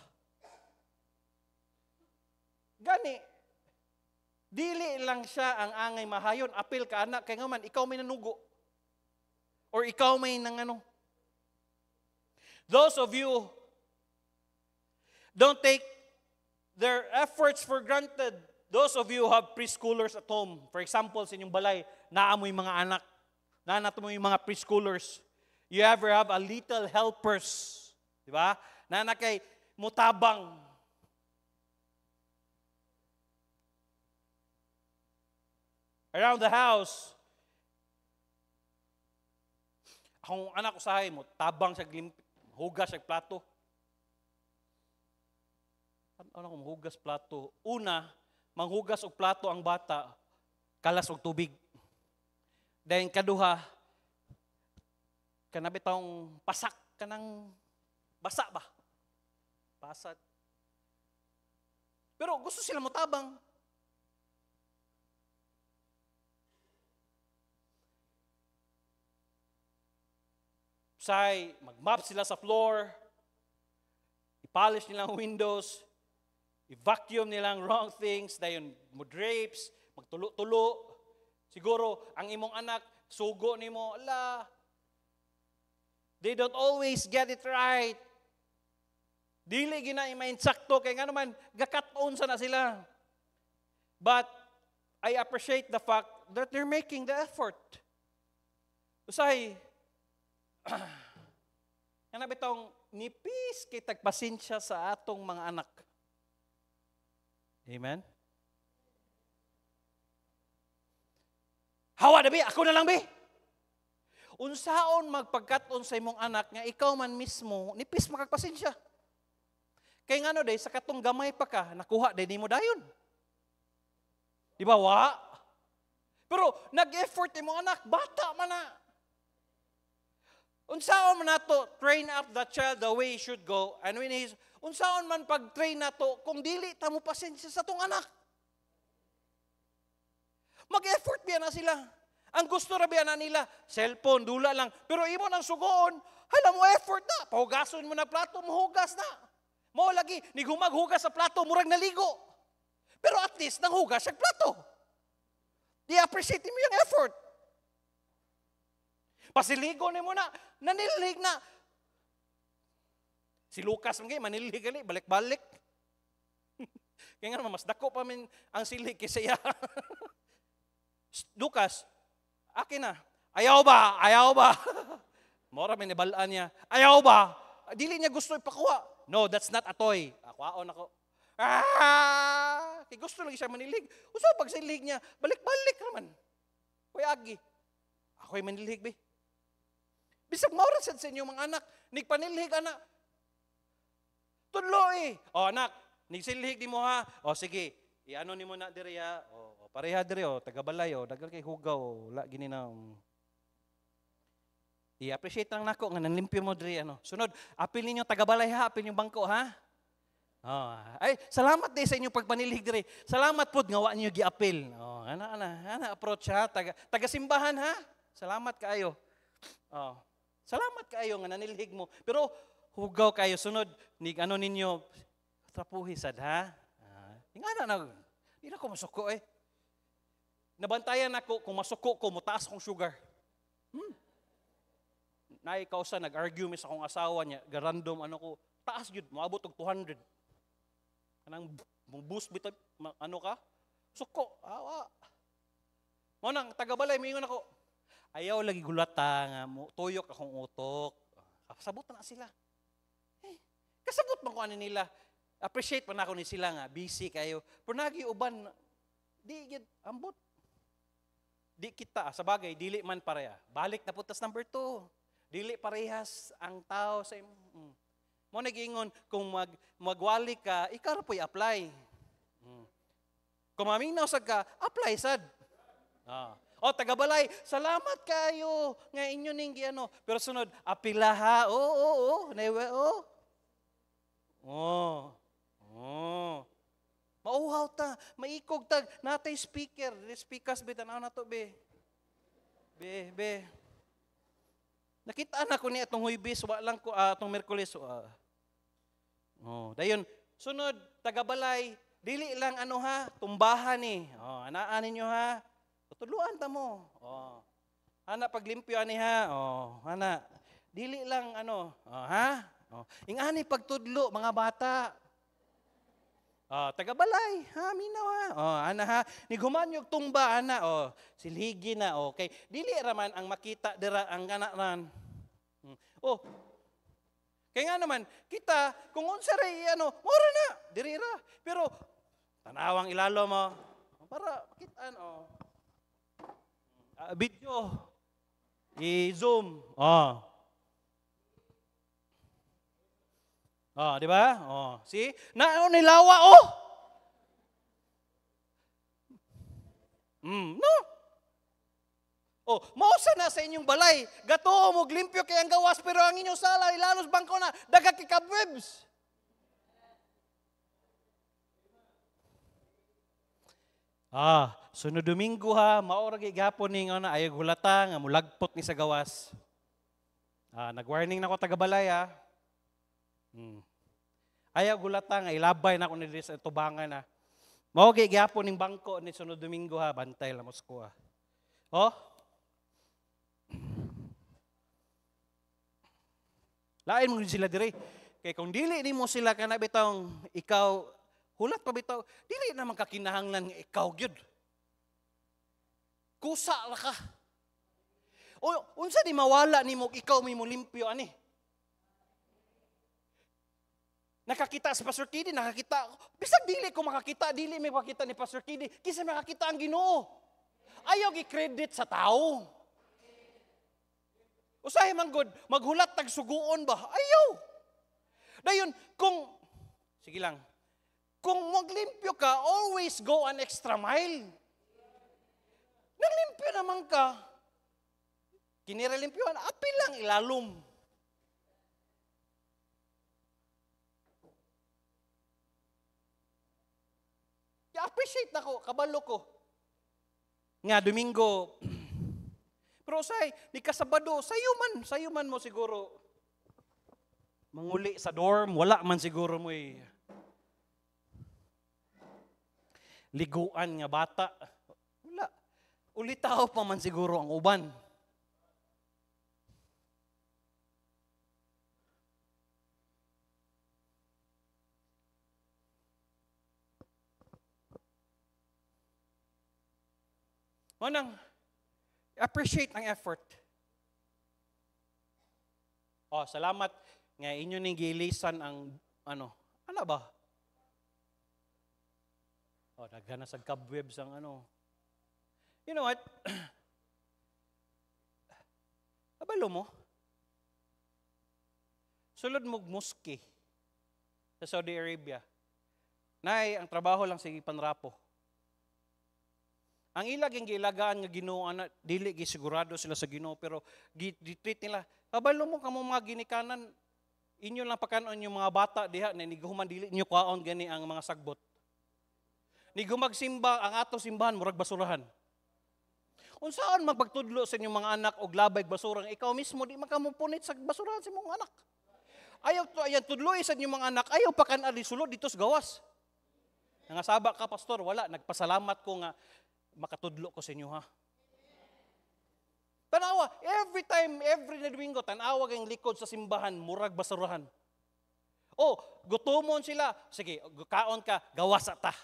Gani, dili lang siya ang angay mahayon. Apil ka anak, kay nga man, ikaw may nanugo. Or ikaw may nang ano. Those of you don't take their efforts for granted. Those of you who have preschoolers at home, for example, sa inyong balay, naamoy mga anak. Nanat mo yung mga preschoolers. You ever have a little helpers. Di ba? Nana kay mutabang. Around the house, akong anak ko sahay mo, tabang sa hugas sa plato. Ano, ano kung hugas plato? Una, manghugas og plato ang bata, kalas og tubig. Then kaduha, kanabi taong pasak kanang basa ba? Basat. Pero gusto sila mo tabang. Say, magmap sila sa floor, i-polish nilang windows, i-vacuum nilang wrong things, dayon mo drapes, magtulo-tulo, Siguro, ang imong anak, sugo nimo, la. they don't always get it right. Dili gina imain sakto, kay nga naman, gakat-on sana sila. But, I appreciate the fact that they're making the effort. Usay, nga bitong nipis kay tagpasensya sa atong mga anak. Amen? Hawa na bi, ako na lang bi. Unsaon magpagkaton sa imong anak nga ikaw man mismo nipis makapasensya. Kay ngano day sa katong gamay pa ka nakuha day nimo dayon. Di ba wa? Pero nag-effort imong anak, bata man na. Unsaon man nato train up the child the way he should go and when he's unsaon man pag train nato kung dili ta mo pasensya sa tong anak. Mag-effort biya na sila. Ang gusto ra na nila, cellphone, dula lang. Pero imo nang sugoon, hala mo effort na. Pahugason mo na plato, muhugas na. Mo lagi, ni humaghugas sa plato, murag naligo. Pero at least nanghugas hugas sa plato. I-appreciate mo yung effort. Pasiligo ni mo na, nanilig na. Si Lucas mga manilig ali, balik-balik. Kaya nga naman, mas dako pa min ang sili kaysa iya. Lucas, akin na. Ayaw ba? Ayaw ba? Mora, minibalaan niya. Ayaw ba? Dili niya gusto ipakuha. No, that's not a toy. Akuaon ako. Ah! Kay gusto lang siya manilig. Usa pag silig niya, balik-balik naman. Kuy agi. Ako'y manilig be. Bisag maura sa inyo mga anak, nigpanilhig anak. Tudlo eh. O oh, anak, nigsilhig di mo ha. O oh, sige, iano ni mo na diriya. O oh pareha diri o, oh, tagabalay o, oh. dagal kay hugaw, la gininam. Um. I-appreciate lang nako nga nanlimpyo mo diri ano. Sunod, apil ninyo tagabalay ha, apil yung bangko ha. Oh, ay salamat day sa inyong pagpanilig diri. Salamat pud nga wa niyo giapil. Oh, ana ana, ana approach ha, taga tagasimbahan ha. Salamat kaayo. Oh. Salamat kaayo nga nanilhig mo. Pero hugaw kayo sunod ni ano ninyo trapuhi sad ha. Ah, ingana na. Di ko masuko eh nabantayan ako kung masuko ko, mutaas kong sugar. Hmm. Naikaw nag-argue sa akong asawa niya, garandom ano ko, taas yun, maabot og 200. Kanang mong boost bitaw, ano ka? Suko, awa. Mo nang tagabalay mingon ako. Ayaw lagi gulata nga mo, tuyok akong utok. Kasabot na sila. Eh, kasabot man ko ano nila. Appreciate man ako ni sila nga, busy kayo. Pero nagi uban, di gid ambot di kita, sa bagay, dili man pareha. Balik na putas number two. Dili parehas ang tao sa imo. Mm. Mo nagingon, kung mag, magwali ka, ikaw po'y apply. Mm. Kung maminaw sa ka, apply sad. Ah. O tagabalay, salamat kayo nga inyo ning giano. Pero sunod, apilaha. Oo, oo, oo. Newe, oo. Oh. Oh. Mauhaw ta, maikog tag, natay speaker, speakers be, tanaw na to be. Be, be. Nakita na ko ni itong huybis, wa lang ko, uh, ah, itong Merkulis. Uh. Oh, dayon, sunod, tagabalay, dili lang ano ha, tumbahan ni. Eh. Oh, anaanin ninyo ha. Tutuluan ta mo. Oh. Ana paglimpyo ani ha. Oh, ana. Dili lang ano, oh, ha? Oh. Ingani pagtudlo mga bata. Oh, tagabalay, ha, mino ha. Oh, ana ha, ni gumanyog tungba ana oh, siligi na okay. Dili ra man ang makita dira ang anak ran. Hmm. Oh. Kay nga naman kita kung unsa ra ano, mura na diri ra. Pero tanawang ilalo mo para kitaan oh. Ah, uh, video i-zoom. Oh. Oh, di ba? Oh, see? Na oh, nilawa oh. Mm, no. Oh, mausa na sa inyong balay. Gato mo glimpyo kay ang gawas pero ang inyong sala ilalos bangko na daga kay cobwebs. Ah, so no Domingo ha, maora gihapon ning ana ayog hulata nga mulagpot ni sa gawas. Ah, nag-warning na ko taga balay ha. Hmm. Ayaw gulata nga, ilabay na ako ni Diri sa eh, tubangan na. Mawagi gihapon ning bangko ni sunod Domingo ha, bantay la mosko ha. Oh? Lain mo sila diri. Kay kung dili ni mo sila kana bitong ikaw hulat pa bitaw, dili na makakinahanglan nga ikaw gyud. Kusa ra ka. O unsa di mawala nimo ikaw may mo limpyo ani? Nakakita si Pastor Kidi, nakakita. Bisag dili ko makakita, dili may makita ni Pastor Kidi. Kisa makakita ang ginoo. Ayaw gi-credit sa tao. Usahay man good, maghulat tag suguon ba? Ayaw. Dayon, kung, sige lang, kung maglimpyo ka, always go an extra mile. Naglimpyo naman ka, kiniralimpyoan, apil lang ilalom. appreciate nako, kabalo ko. Nga, Domingo, pero say, ni Kasabado, sayo man, sayo man mo siguro. Manguli sa dorm, wala man siguro mo eh. Liguan nga bata. Wala. Ulitaw pa man siguro ang uban. Manang, appreciate ang effort. Oh, salamat nga inyo ning gilisan ang ano, ala ba? Oh, naghana sa cobwebs ang ano. You know what? Abalo mo. Sulod mo muski sa Saudi Arabia. Nay, ang trabaho lang sige panrapo. Ang ila ging gilagaan nga Ginoo ana dili gisigurado sila sa Ginoo pero gitreat nila. Kabalo mo kamo mga ginikanan inyo lang pakanon yung mga bata diha na niguman dili inyo kaon gani ang mga sagbot. Nigumagsimba ang atong simbahan murag basurahan. Unsaon magpagtudlo sa inyong mga anak og labay basura ikaw mismo di makamupunit sa basurahan sa imong anak. Ayaw to ayan tudloy sa inyong mga anak ayaw pakan kan alisulod dito sa gawas. Nangasaba ka pastor wala nagpasalamat ko nga makatudlo ko sa inyo ha. Tanawa, every time, every na Domingo, tanawa kayong likod sa simbahan, murag basurahan. Oh, gutumon sila. Sige, kaon ka, gawas ta.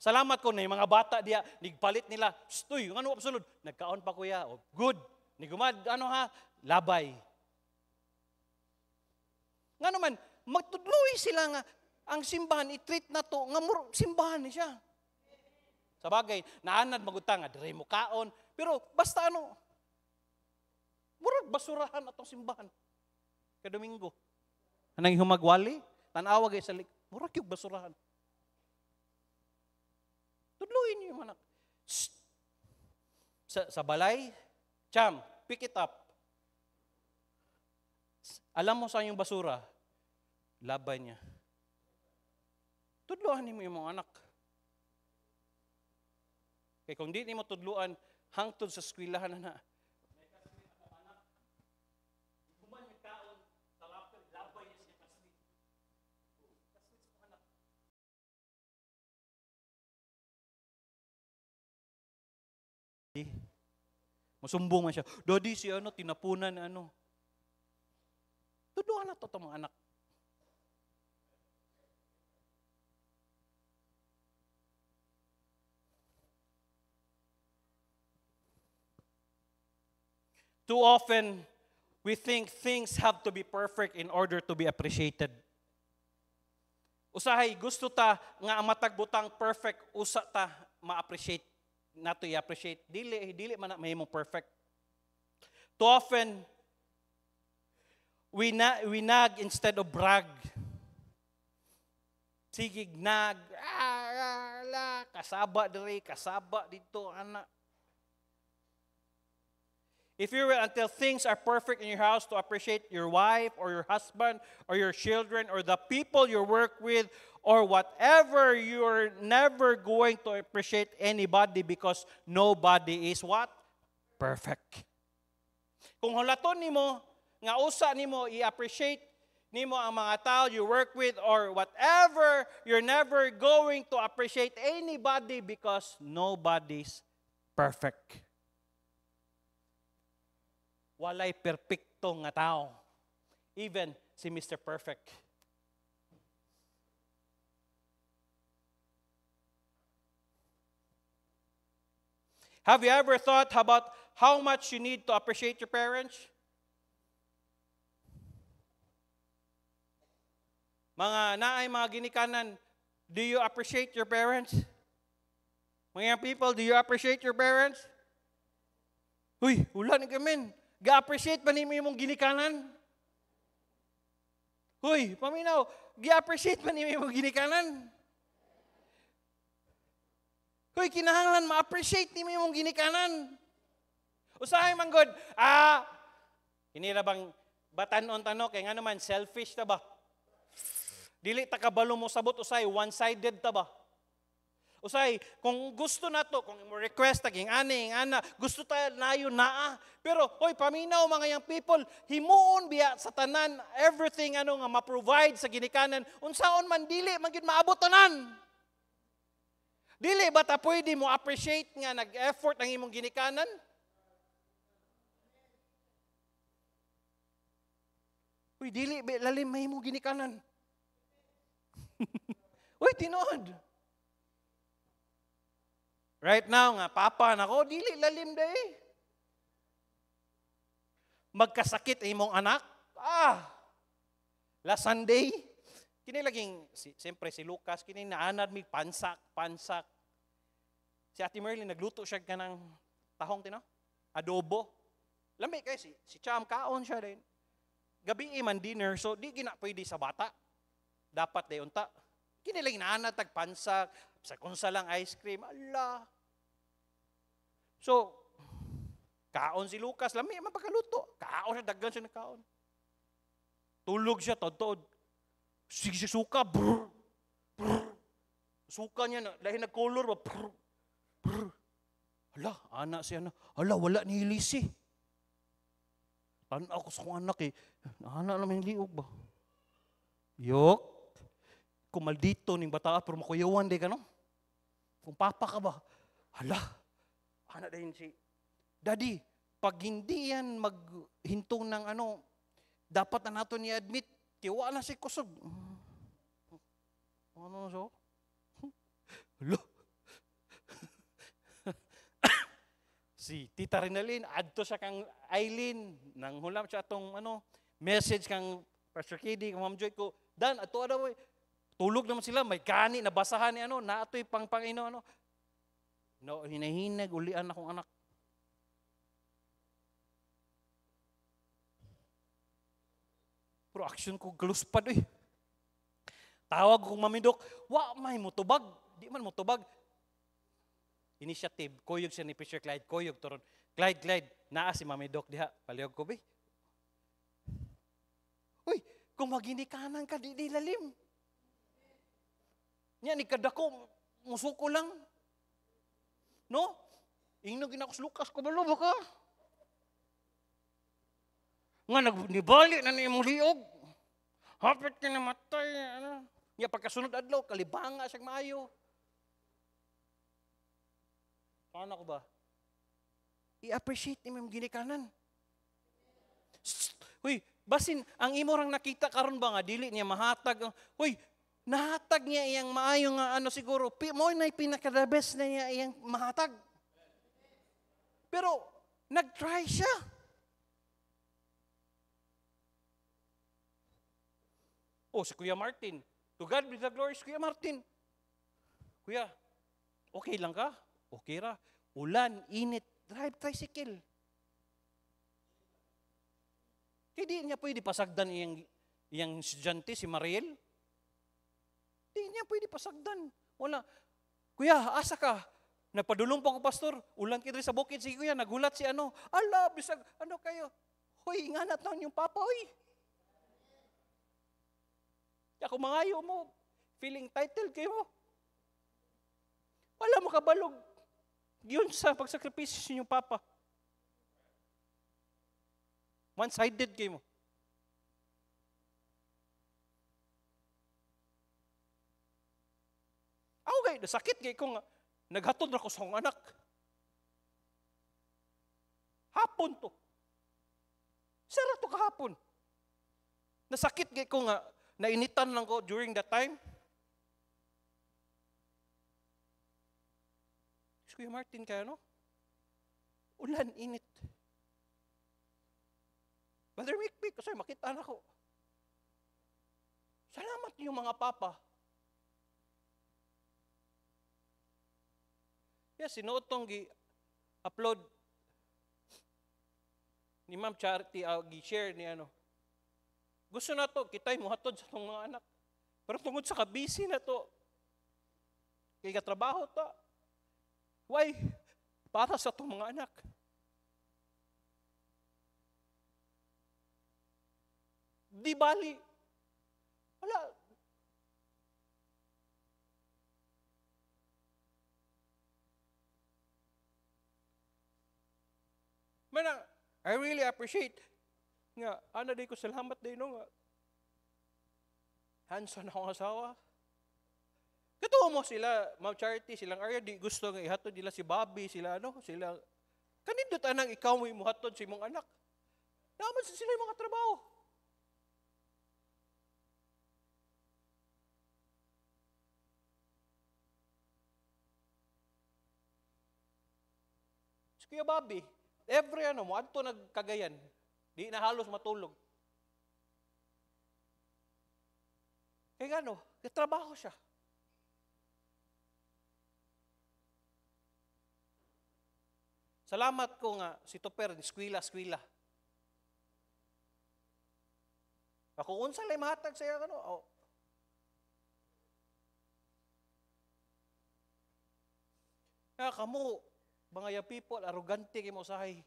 Salamat ko na yung mga bata diya, nigpalit nila. Stoy, yung ano absolute? Nagkaon pa kuya. Oh, good. Nigumad, ano ha? Labay. Nga naman, magtudloy sila nga ang simbahan, itreat na to, nga mur- simbahan niya siya. Sa bagay, naanad magutang, adire mo kaon. Pero basta ano, murag basurahan atong simbahan. domingo Anang humagwali, tanawa gay sa lik, murag yung basurahan. Tudluin niyo manak. Shh. Sa, sa balay, cham, pick it up. Alam mo sa yung basura? Laban niya. Tudluhan niyo mo yung mga anak. Kay kung di nimo tudluan hangtod sa eskwelahan na na. Masumbong man siya. Dodi si ano, tinapunan ano. Tuduan na to itong anak. Too often, we think things have to be perfect in order to be appreciated. Usahay, gusto ta nga matag butang perfect, usa ta ma-appreciate, na to appreciate Dili, dili man may mo perfect. Too often, we, na, we nag instead of brag. Sigig nag, ah, ah, la, kasaba dere, kasaba dito, anak. If you wait until things are perfect in your house to appreciate your wife or your husband or your children or the people you work with or whatever, you're never going to appreciate anybody because nobody is what? Perfect. Kung ni mo, nga usa mo, i-appreciate ni mo ang mga tao you work with or whatever, you're never going to appreciate anybody because nobody's perfect. walay perpekto nga tao. Even si Mr. Perfect. Have you ever thought about how much you need to appreciate your parents? Mga naay mga ginikanan, do you appreciate your parents? Mga people, do you appreciate your parents? Uy, ulan ng gamin. Ga-appreciate ba ni mo yung ginikanan? Hoy, paminaw, gi-appreciate ba ni mo yung ginikanan? Hoy, kinahanglan ma-appreciate ni mo yung ginikanan. Usahay man god, ah kinila bang batanon tano kay ngano man selfish ta ba? Dili ta kabalo mo sabot usay one-sided ta ba? Usay, kung gusto na to, kung mo request, taging aning, ana, gusto tayo nayo naa. Ah. Pero, oy, paminaw mga young people, himuon biya sa tanan, everything ano nga ma-provide sa ginikanan, unsaon man dili, magid maabot tanan. Dili ba ta pwede mo appreciate nga nag-effort ang imong ginikanan? Uy, dili, lalim may imong ginikanan. Uy, tinood. Right now nga, papa na ko, dili lalim day. Eh. Magkasakit imong anak, ah, last Sunday, kini laging, si, siyempre si Lucas, kini naanad mi pansak, pansak. Si Ate Merlin, nagluto siya ka ng tahong tino, adobo. Lami kay si, si Cham, kaon siya din. Gabi iman dinner, so di gina pwede sa bata. Dapat day unta. Kini laging naanad tagpansak, sa kunsa lang ice cream, ala. So, kaon si Lucas, lami, man pagkaluto. Kaon siya, daggan siya na kaon. Tulog siya, tod-tod. Sige si suka, brr, brr. Suka niya, na, dahil nag-color, brr, brr. Ala, anak siya ano, na. Ala, wala ni Lisi. Tanaw ko sa kong anak eh. Anak naman yung liog ba? Yok. Kumaldito ning bata, pero makuyawan di ka no? Kung papa ka ba? Hala, anak din si Daddy, pag hindi yan maghinto ng ano, dapat na nato ni-admit, tiwala si kusog. Hmm. Ano so? Hala. Hmm. si Tita Rinalyn, adto siya kang Eileen, nang hulam siya atong ano, message kang Pastor Kidi, kang Ma'am Joy ko, Dan, ato adaw, Tulog naman sila, may gani, nabasahan ni ano, naatoy pang Panginoon. Ano. No, hinahinag, ulian akong anak. Pero action ko galuspad eh. Tawag kong mamidok, wa may mutubag. Di man mutubag. Initiative, koyog siya ni Fisher Clyde, koyog turon. Clyde, Clyde, naa si mamidok diha. Paliog ko ba Uy, kung magini kanan ka, di, di lalim. Nya ni kadako musuko lang. No? Ingno ginakus Lucas ko balo ba ka? Nga nagnibali na ni imong liog. Hapit ka Ano? Nya pagkasunod adlaw kalibanga siya maayo. Paano ko ba? I-appreciate ni mong ginikanan. Uy, basin ang imo rang nakita karon ba nga dili niya mahatag. Uy, nahatag niya iyang maayong nga ano siguro, mo na pinaka best na niya iyang mahatag. Pero, nag-try siya. Oh, si Kuya Martin. To God be the glory, si Kuya Martin. Kuya, okay lang ka? Okay ra. Ulan, init, drive tricycle. Hindi niya pwede pasagdan iyang, iyang si estudyante, si Mariel. Hindi niya pwede pasagdan. Wala. Kuya, asa ka. Nagpadulong pa ako, pastor. Ulan kita sa bukid. Sige, kuya, nagulat si ano. Ala, bisag, ano kayo? Hoy, inganat lang yung papa, hoy. Kaya kung mangayo mo, feeling titled kayo Wala mo kabalog. Yun sa pagsakripisyo yung papa. One-sided kayo mo. Maugay, sakit kay ko nga. Naghatod ra ko sa anak. Hapon to. Sara to kahapon. Nasakit kay ko nga. Nainitan lang ko during that time. Kuya Martin kaya no? Ulan, init. Brother Wick, Wick, sorry, makita na ko. Salamat yung mga papa Yes, sinuot tong gi upload ni Ma'am Charity uh, gi-share ni ano. Gusto na to kitay mo muhatod sa tong mga anak. Pero tungod sa kabisi na to kay katrabaho to. Why? Para sa tong mga anak. Di bali. Wala, Man, I really appreciate nga, ana di ko salamat day nga. Hanson akong asawa. Katuo mo sila, Ma'am Charity, silang area, di gusto nga ihatod nila si Bobby, sila ano, sila, kanindot anang ikaw mo imuhatod si imong anak. Naman sa sila mga trabaho. Si Kuya Bobby, Every ano mo, adto nagkagayan, di na halos matulog. Kaya ano, trabaho siya. Salamat ko nga si Toper, skwila, skwila. Ako unsa lay mahatag sa kano? oh. Kaya kamo, mga people, arugante kay mo sahay.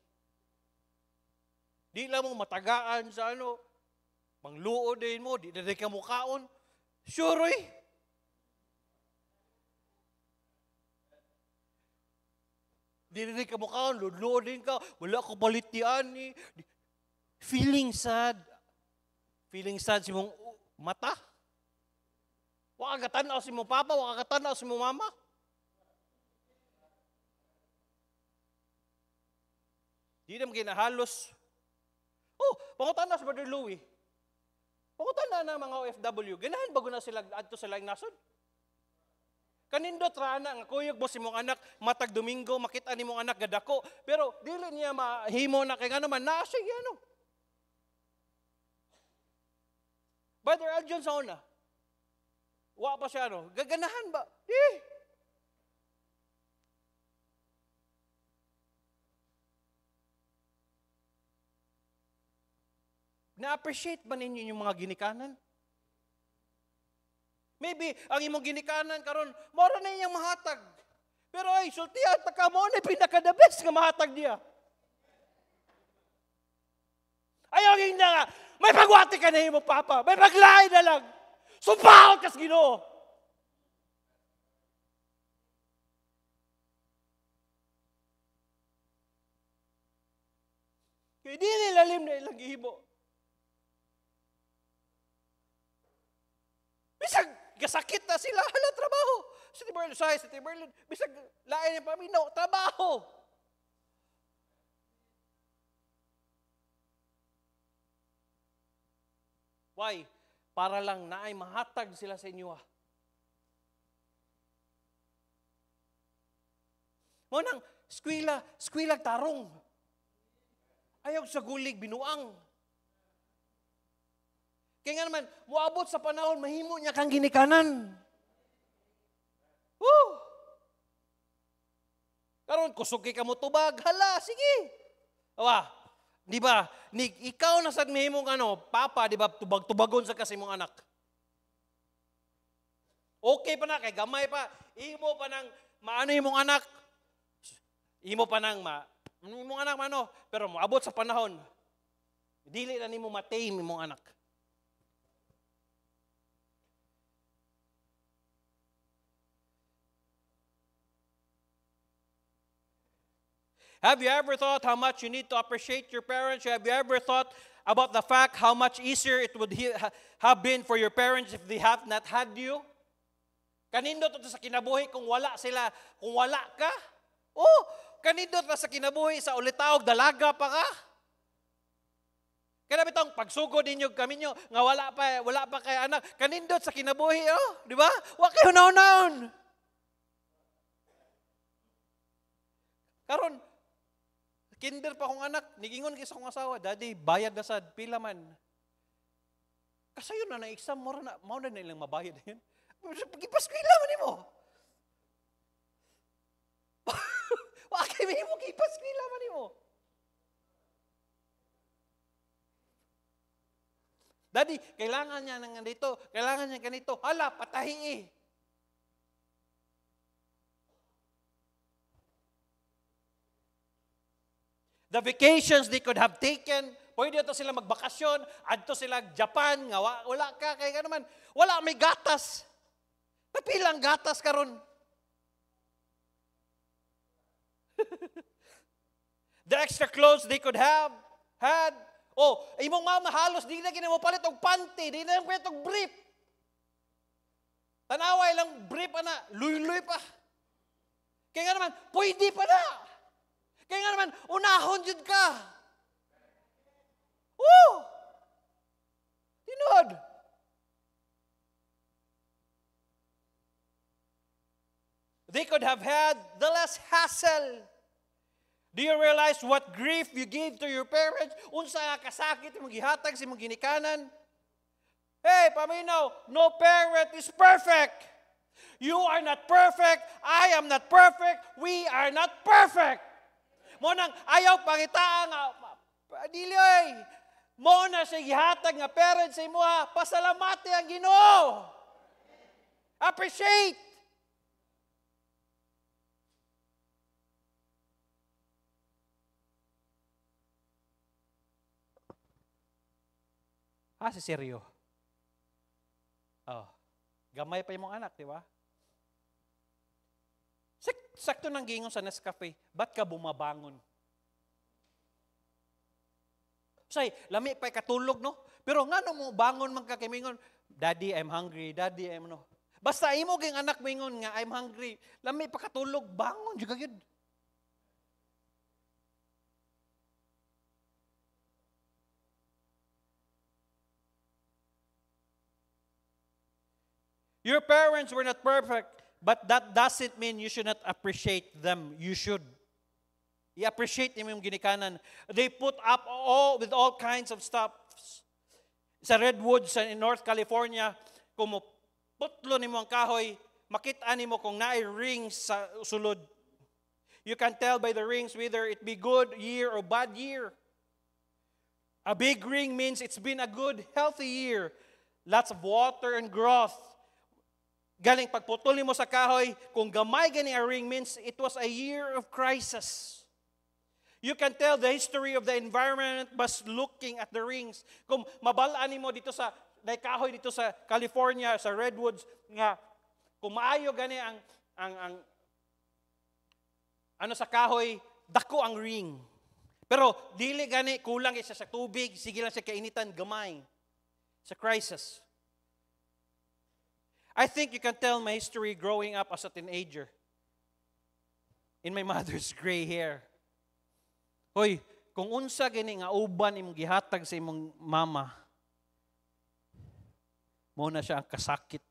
Di lang mong matagaan sa ano, pangluod din mo, di na ka mukaon. Sure eh. Di na ka mukaon, ludluod din ka, wala ko balitian ni. Eh. Feeling sad. Feeling sad si mong mata. Wakagatan ako si mong papa, wakagatan ako si mong mama. Di oh, na ginahalos. Oh, pangutan na sa Brother Louie. Pangutan na ng mga OFW. Ganahan bago na sila adto sa laing nasod. Kanindot ra na nga kuyog mo si mong anak matag Domingo makita ni mong anak gadako pero dili niya mahimo na kay man naa siya ano. Brother Aljon sa una. Wa pa siya ano, gaganahan ba? Eh. Na-appreciate ba ninyo yung mga ginikanan? Maybe, ang imong ginikanan karon mora na iyang mahatag. Pero ay, sultiya, ah, taka mo na pinaka the best nga mahatag niya. Ayaw na nga, may pagwati ka na imo, Papa. May paglahi na lang. Sumpahot kas ginoo. Kaya di nilalim na ilang ibo. Bisag, gasakit na sila, hala, trabaho. City Berlin, sa City Berlin, bisag, lain yung paminaw, trabaho. Why? Para lang na ay mahatag sila sa inyo. Ah. Mo nang skwila, skwila tarong. Ayog sa gulig binuang. Kaya nga naman, muabot sa panahon, mahimo niya kang ginikanan. Woo! Karon kusugi ka mo tubag, hala, sige. Awa, di ba? Ni, ikaw na sad mahimong ano, papa, di ba, tubag-tubagon sa kasi mong anak. Okay pa na, kay gamay pa. Imo pa nang maano imong anak. Imo pa nang ma, imong anak mano, pero muabot sa panahon, dili na nimo matay imong anak. Have you ever thought how much you need to appreciate your parents? Have you ever thought about the fact how much easier it would have been for your parents if they have not had you? Kanindo to sa kinabuhi kung wala sila, kung wala ka? Oh, kanindo to sa kinabuhi sa ulitawog, dalaga pa ka? Kaya bitong pagsugod ninyo kami nyo, nga wala pa, wala pa kay anak, kanindot sa kinabuhi, oh, di ba? Wa kayo naon-naon. Karon, Kinder pa kong anak, nigingon kay sa kong asawa, Daddy, bayad na sad, pila man. Kasayon na na-exam, mo na, mao na nilang mabayad yun. Pag-ipaskwila man mo. Wakay may mo, kipaskwila man mo. Daddy, kailangan niya ng ganito, kailangan niya ganito, hala, patahin eh. the vacations they could have taken. Pwede to sila magbakasyon, adto sila Japan, nga wala ka, kay ka naman, wala may gatas. Napilang gatas karon. the extra clothes they could have had. Oh, imong mama halos di na ginawa palit og panty, di na palit og brief. Tanawa ilang brief ana, luy-luy pa. Kaya nga naman, pwede pa na. Kaya nga naman, unahon yun ka. Woo! Tinod! They could have had the less hassle. Do you realize what grief you give to your parents? Unsa nga kasakit imong gihatag sa imong ginikanan? Hey, paminaw, no parent is perfect. You are not perfect. I am not perfect. We are not perfect mo nang ayaw pangita nga dili oy mo na sa gihatag nga parents sa imuha pasalamati ang Ginoo appreciate Ah, si seryo. Oh. Gamay pa yung anak, di ba? sakto nang gingon sa Nescafe, ba't ka bumabangon? Say, lami pa'y katulog, no? Pero nga mo, bangon man ka kimingon, Daddy, I'm hungry. Daddy, I'm no. Basta imo ging anak mo ingon nga, I'm hungry. Lami pa katulog, bangon. Diyo kagid. Your parents were not perfect. But that doesn't mean you should not appreciate them. You should. I-appreciate nyo yung ginikanan. They put up all, with all kinds of stuff. Sa Redwoods in North California, kumuputlo ni mo ang kahoy, makita ni mo kung naay rings sa sulod. You can tell by the rings whether it be good year or bad year. A big ring means it's been a good, healthy year. Lots of water and growth. Galing pagputuli mo sa kahoy, kung gamay gani ang ring means it was a year of crisis. You can tell the history of the environment by looking at the rings. Kung mabalaan mo dito sa day kahoy dito sa California, sa redwoods nga kung maayo gani ang ang ang ano sa kahoy, dako ang ring. Pero dili gani kulang isa sa tubig, sige lang sa kainitan gamay sa crisis. I think you can tell my history growing up as a teenager in my mother's gray hair. Hoy, kung unsa gini nga uban imong gihatag sa imong mama, mo na siya ang kasakit.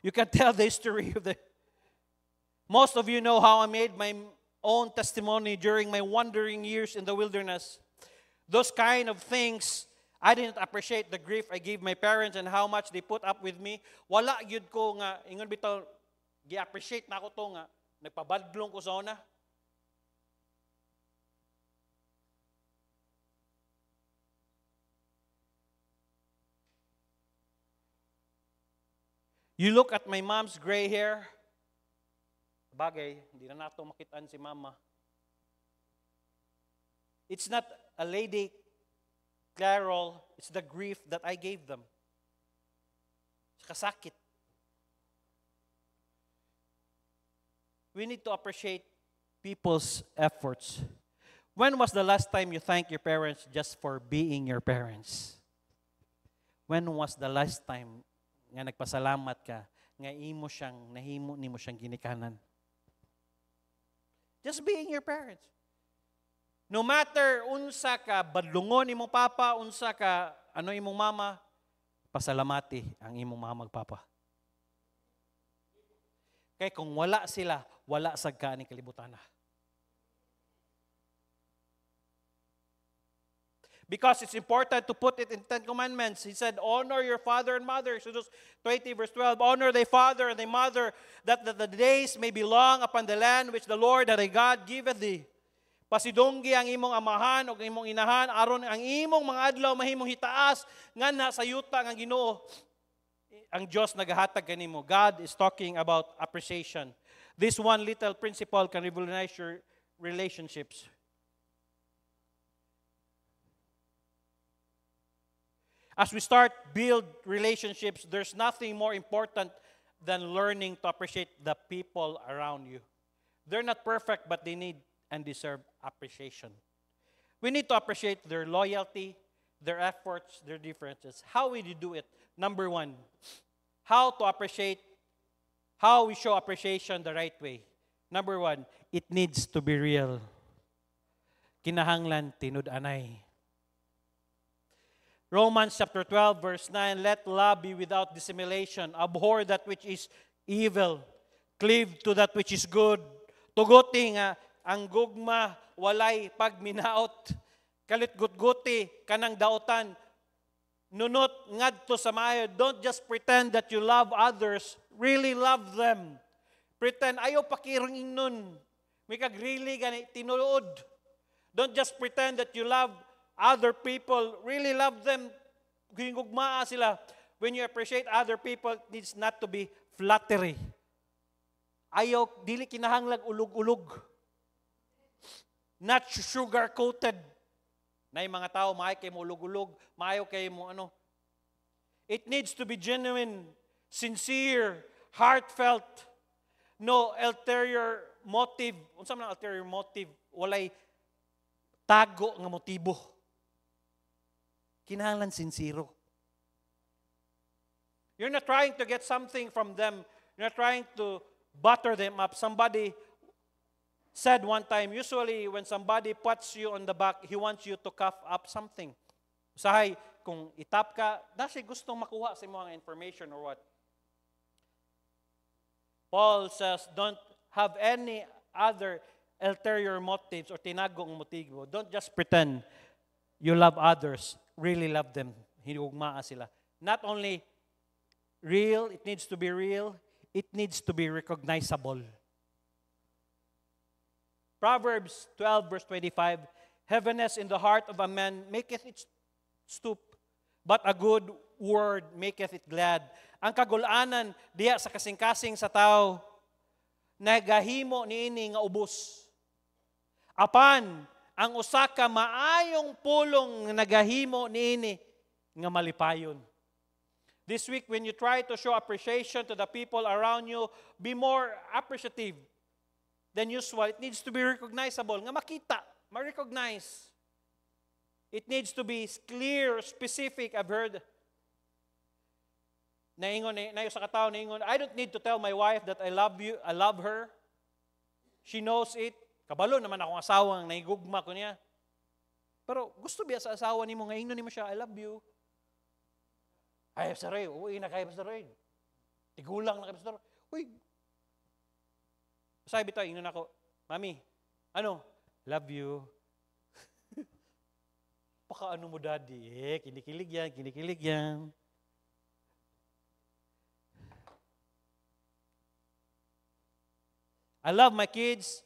You can tell the history of the Most of you know how I made my own testimony during my wandering years in the wilderness. Those kind of things I didn't appreciate the grief I gave my parents and how much they put up with me. Wala yun ko nga, ingon bitaw, gi-appreciate na ako to nga, nagpabadlong ko sa una. You look at my mom's gray hair. Bagay, hindi na nato makitaan si mama. It's not a lady Clairol, it's the grief that I gave them. Kasakit. We need to appreciate people's efforts. When was the last time you thanked your parents just for being your parents? When was the last time nga nagpasalamat ka nga imo siyang nahimo nimo siyang ginikanan? Just being your parents. No matter unsa ka badlungon imong papa, unsa ka ano imong mama, pasalamati ang imong mama magpapa. papa. Kay kung wala sila, wala sad ka ni kalibutan na. Because it's important to put it in Ten Commandments. He said, honor your father and mother. Exodus 20 verse 12, honor thy father and thy mother, that, that the days may be long upon the land which the Lord thy God giveth thee. Pasidonggi ang imong amahan o ang imong inahan, aron ang imong mga adlaw mahimong hitaas, nga na sa yuta nga ginoo, ang Dios nagahatag kanimo. God is talking about appreciation. This one little principle can revolutionize your relationships. As we start build relationships, there's nothing more important than learning to appreciate the people around you. They're not perfect, but they need and deserve appreciation. We need to appreciate their loyalty, their efforts, their differences. How will you do it? Number one, how to appreciate, how we show appreciation the right way. Number one, it needs to be real. Kinahanglan tinud-anay. Romans chapter 12, verse 9, Let love be without dissimulation. Abhor that which is evil. Cleave to that which is good. Tuguti nga, ang gugma walay pagminaot kalitgutguti kanang daotan nunot ngadto sa maayo don't just pretend that you love others really love them pretend ayo pakirong innon may kag really gani tinuod don't just pretend that you love other people really love them gugmaa sila when you appreciate other people it needs not to be flattery ayo dili kinahanglag ulog-ulog not sugar-coated. Na yung mga tao, maayo kayo mo ulog maayo kayo mo ano. It needs to be genuine, sincere, heartfelt, no ulterior motive. Unsa man ulterior motive? Walay tago nga motibo. Kinahanglan sincere. You're not trying to get something from them. You're not trying to butter them up. Somebody said one time, usually when somebody pats you on the back, he wants you to cough up something. Usahay, kung itap ka, dasi gustong makuha sa mga information or what. Paul says, don't have any other ulterior motives or tinagong motibo. Don't just pretend you love others, really love them. Hinugmaa sila. Not only real, it needs to be real, it needs to be recognizable. Proverbs 12, verse 25 Heaviness in the heart of a man maketh it stoop, but a good word maketh it glad. Ang kagulanan diya sa kasing-kasing sa tao, nagahimo niini nga ubos. Apan, ang usaka maayong pulong nagahimo niini nga malipayon. This week, when you try to show appreciation to the people around you, be more appreciative then usual, it needs to be recognizable, nga makita, ma-recognize. It needs to be clear, specific. I've heard naingon na sa katao naingon I don't need to tell my wife that I love you I love her she knows it kabalo naman akong asawa ang naigugma ko niya pero gusto biya sa asawa nimo nga ingon ni mo siya I love you ay pastor Ray uwi na kay pastor Ray tigulang na kay pastor Uy, sabi to, eh, ingnon ako, Mami, ano? Love you. Paka ano mo, Daddy? Eh, kinikilig yan, kinikilig yan. I love my kids.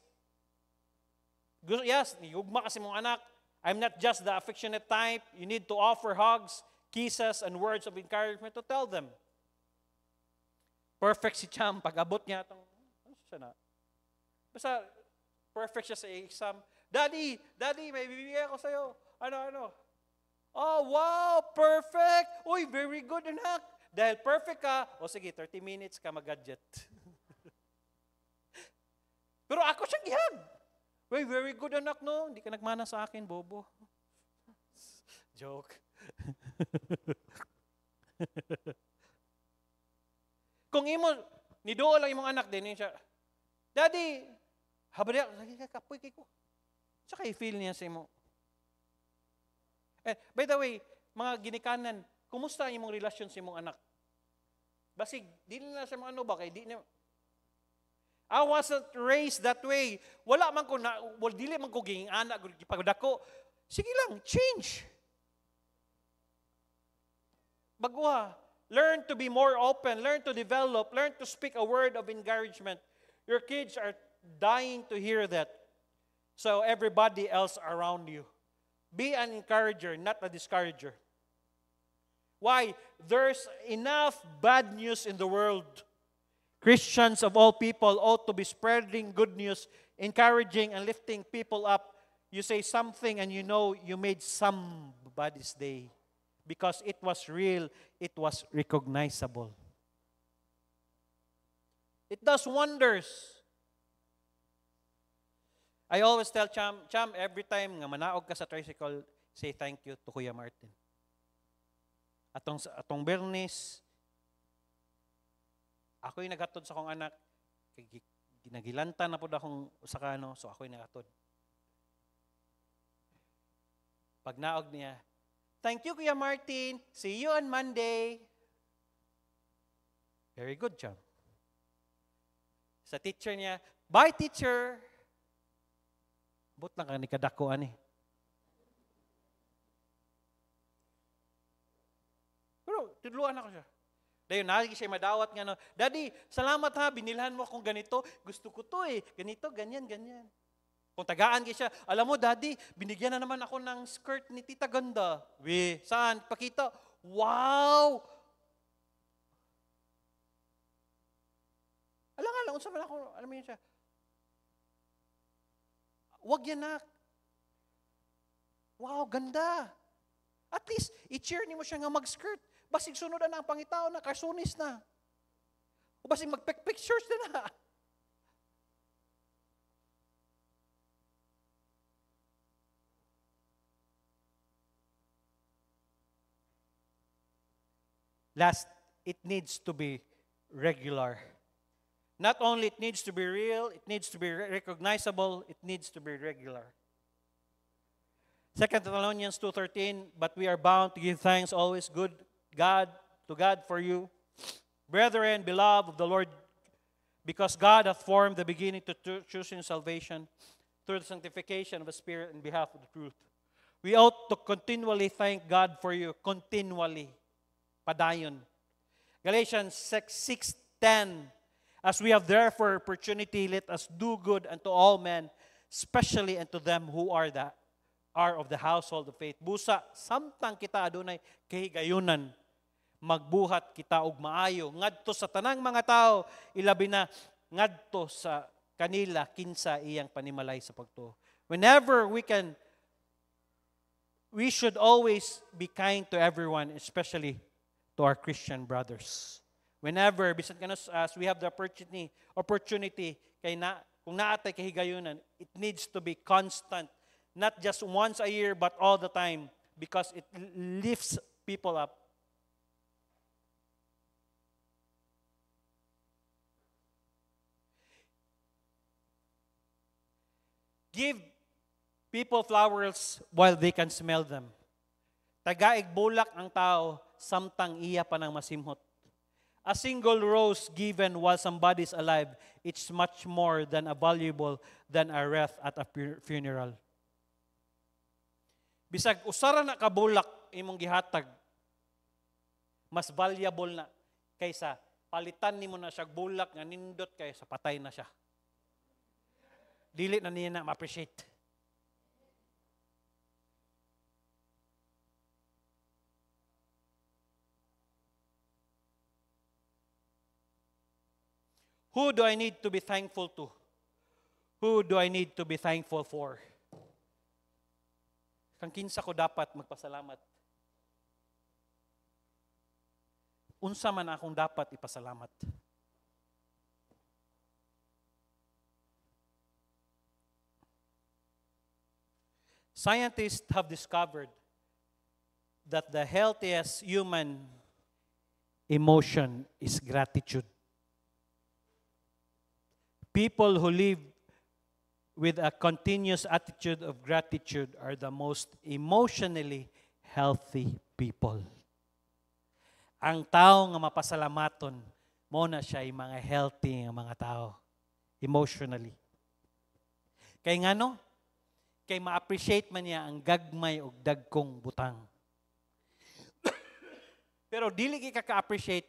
Yes, niyugma kasi mong anak. I'm not just the affectionate type. You need to offer hugs, kisses, and words of encouragement to tell them. Perfect si Cham. Pag abot niya, itong, ano siya na? Basta, perfect siya sa exam. Daddy, daddy, may bibigay ako sa'yo. Ano, ano? Oh, wow, perfect! Uy, very good, anak. Dahil perfect ka, o oh, sige, 30 minutes ka mag-gadget. Pero ako siyang gihag. Uy, very good, anak, no? Hindi ka nagmana sa akin, bobo. Joke. Kung imo, nidool lang imong anak din, yun siya, Daddy, Habariya, lagi ka kapoy kay ko. Sa kay feel niya sa imo. Eh, by the way, mga ginikanan, kumusta ang imong relasyon sa imong anak? Basig, di na sa mga ano ba, kay di na, I wasn't raised that way. Wala man ko na, well, dili man ko giging anak, pagdako. Sige lang, change. Baguha. Learn to be more open. Learn to develop. Learn to speak a word of encouragement. Your kids are dying to hear that. So everybody else around you. Be an encourager, not a discourager. Why? There's enough bad news in the world. Christians of all people ought to be spreading good news, encouraging and lifting people up. You say something and you know you made somebody's day because it was real, it was recognizable. It does wonders. I always tell Cham, Cham, every time nga manaog ka sa tricycle, say thank you to Kuya Martin. Atong, atong Bernice, ako'y naghatod sa kong anak, ginagilanta na po akong usa ka ano, so ako'y naghatod. Pag naog niya, Thank you, Kuya Martin. See you on Monday. Very good, Cham. Sa teacher niya, Bye, teacher. But lang ka ni kadako ani. Pero tudluan ako siya. Dayon nagi siya madawat nga no, Daddy, salamat ha, binilhan mo akong ganito. Gusto ko to eh. Ganito, ganyan, ganyan. Kung tagaan siya, alam mo daddy, binigyan na naman ako ng skirt ni Tita Ganda. We, saan? Pakita. Wow! nga lang, unsa man ako, alam mo yun siya. Wag yan, nak. Wow, ganda. At least, i-cheer ni mo siya nga mag-skirt. Basig sunod na ang pangitao na, kasunis na. O basig mag-pictures na na. Last, it needs to be regular. Not only it needs to be real, it needs to be recognizable, it needs to be regular. Second Thessalonians 2:13, but we are bound to give thanks always good God to God for you, brethren, beloved of the Lord, because God hath formed the beginning to choosing salvation through the sanctification of the Spirit in behalf of the truth. We ought to continually thank God for you, continually. Padayon. Galatians 6, 6 As we have therefore opportunity, let us do good unto all men, especially unto them who are the are of the household of faith. Busa, samtang kita adunay kahigayunan, magbuhat kita og maayo ngadto sa tanang mga tao, ilabi na ngadto sa kanila kinsa iyang panimalay sa pagtuo. Whenever we can we should always be kind to everyone, especially to our Christian brothers whenever, bisan ka as we have the opportunity, opportunity kay na, kung naatay kay higayunan, it needs to be constant. Not just once a year, but all the time because it lifts people up. Give people flowers while they can smell them. Tagaig bulak ang tao, samtang iya pa nang masimhot. A single rose given while somebody's alive, it's much more than a valuable than a wreath at a funeral. Bisag usara na kabulak imong gihatag, mas valuable na kaysa palitan nimo na siya bulak nga nindot kaysa patay na siya. Dili na niya na ma-appreciate. Who do I need to be thankful to? Who do I need to be thankful for? Kang kinsa ko dapat magpasalamat. Unsa man akong dapat ipasalamat. Scientists have discovered that the healthiest human emotion is gratitude. People who live with a continuous attitude of gratitude are the most emotionally healthy people. Ang tao nga mapasalamaton, mo na siya ay mga healthy ang mga tao, emotionally. Kay ngano? kay ma-appreciate man niya ang gagmay og dagkong butang. Pero dili ka ka-appreciate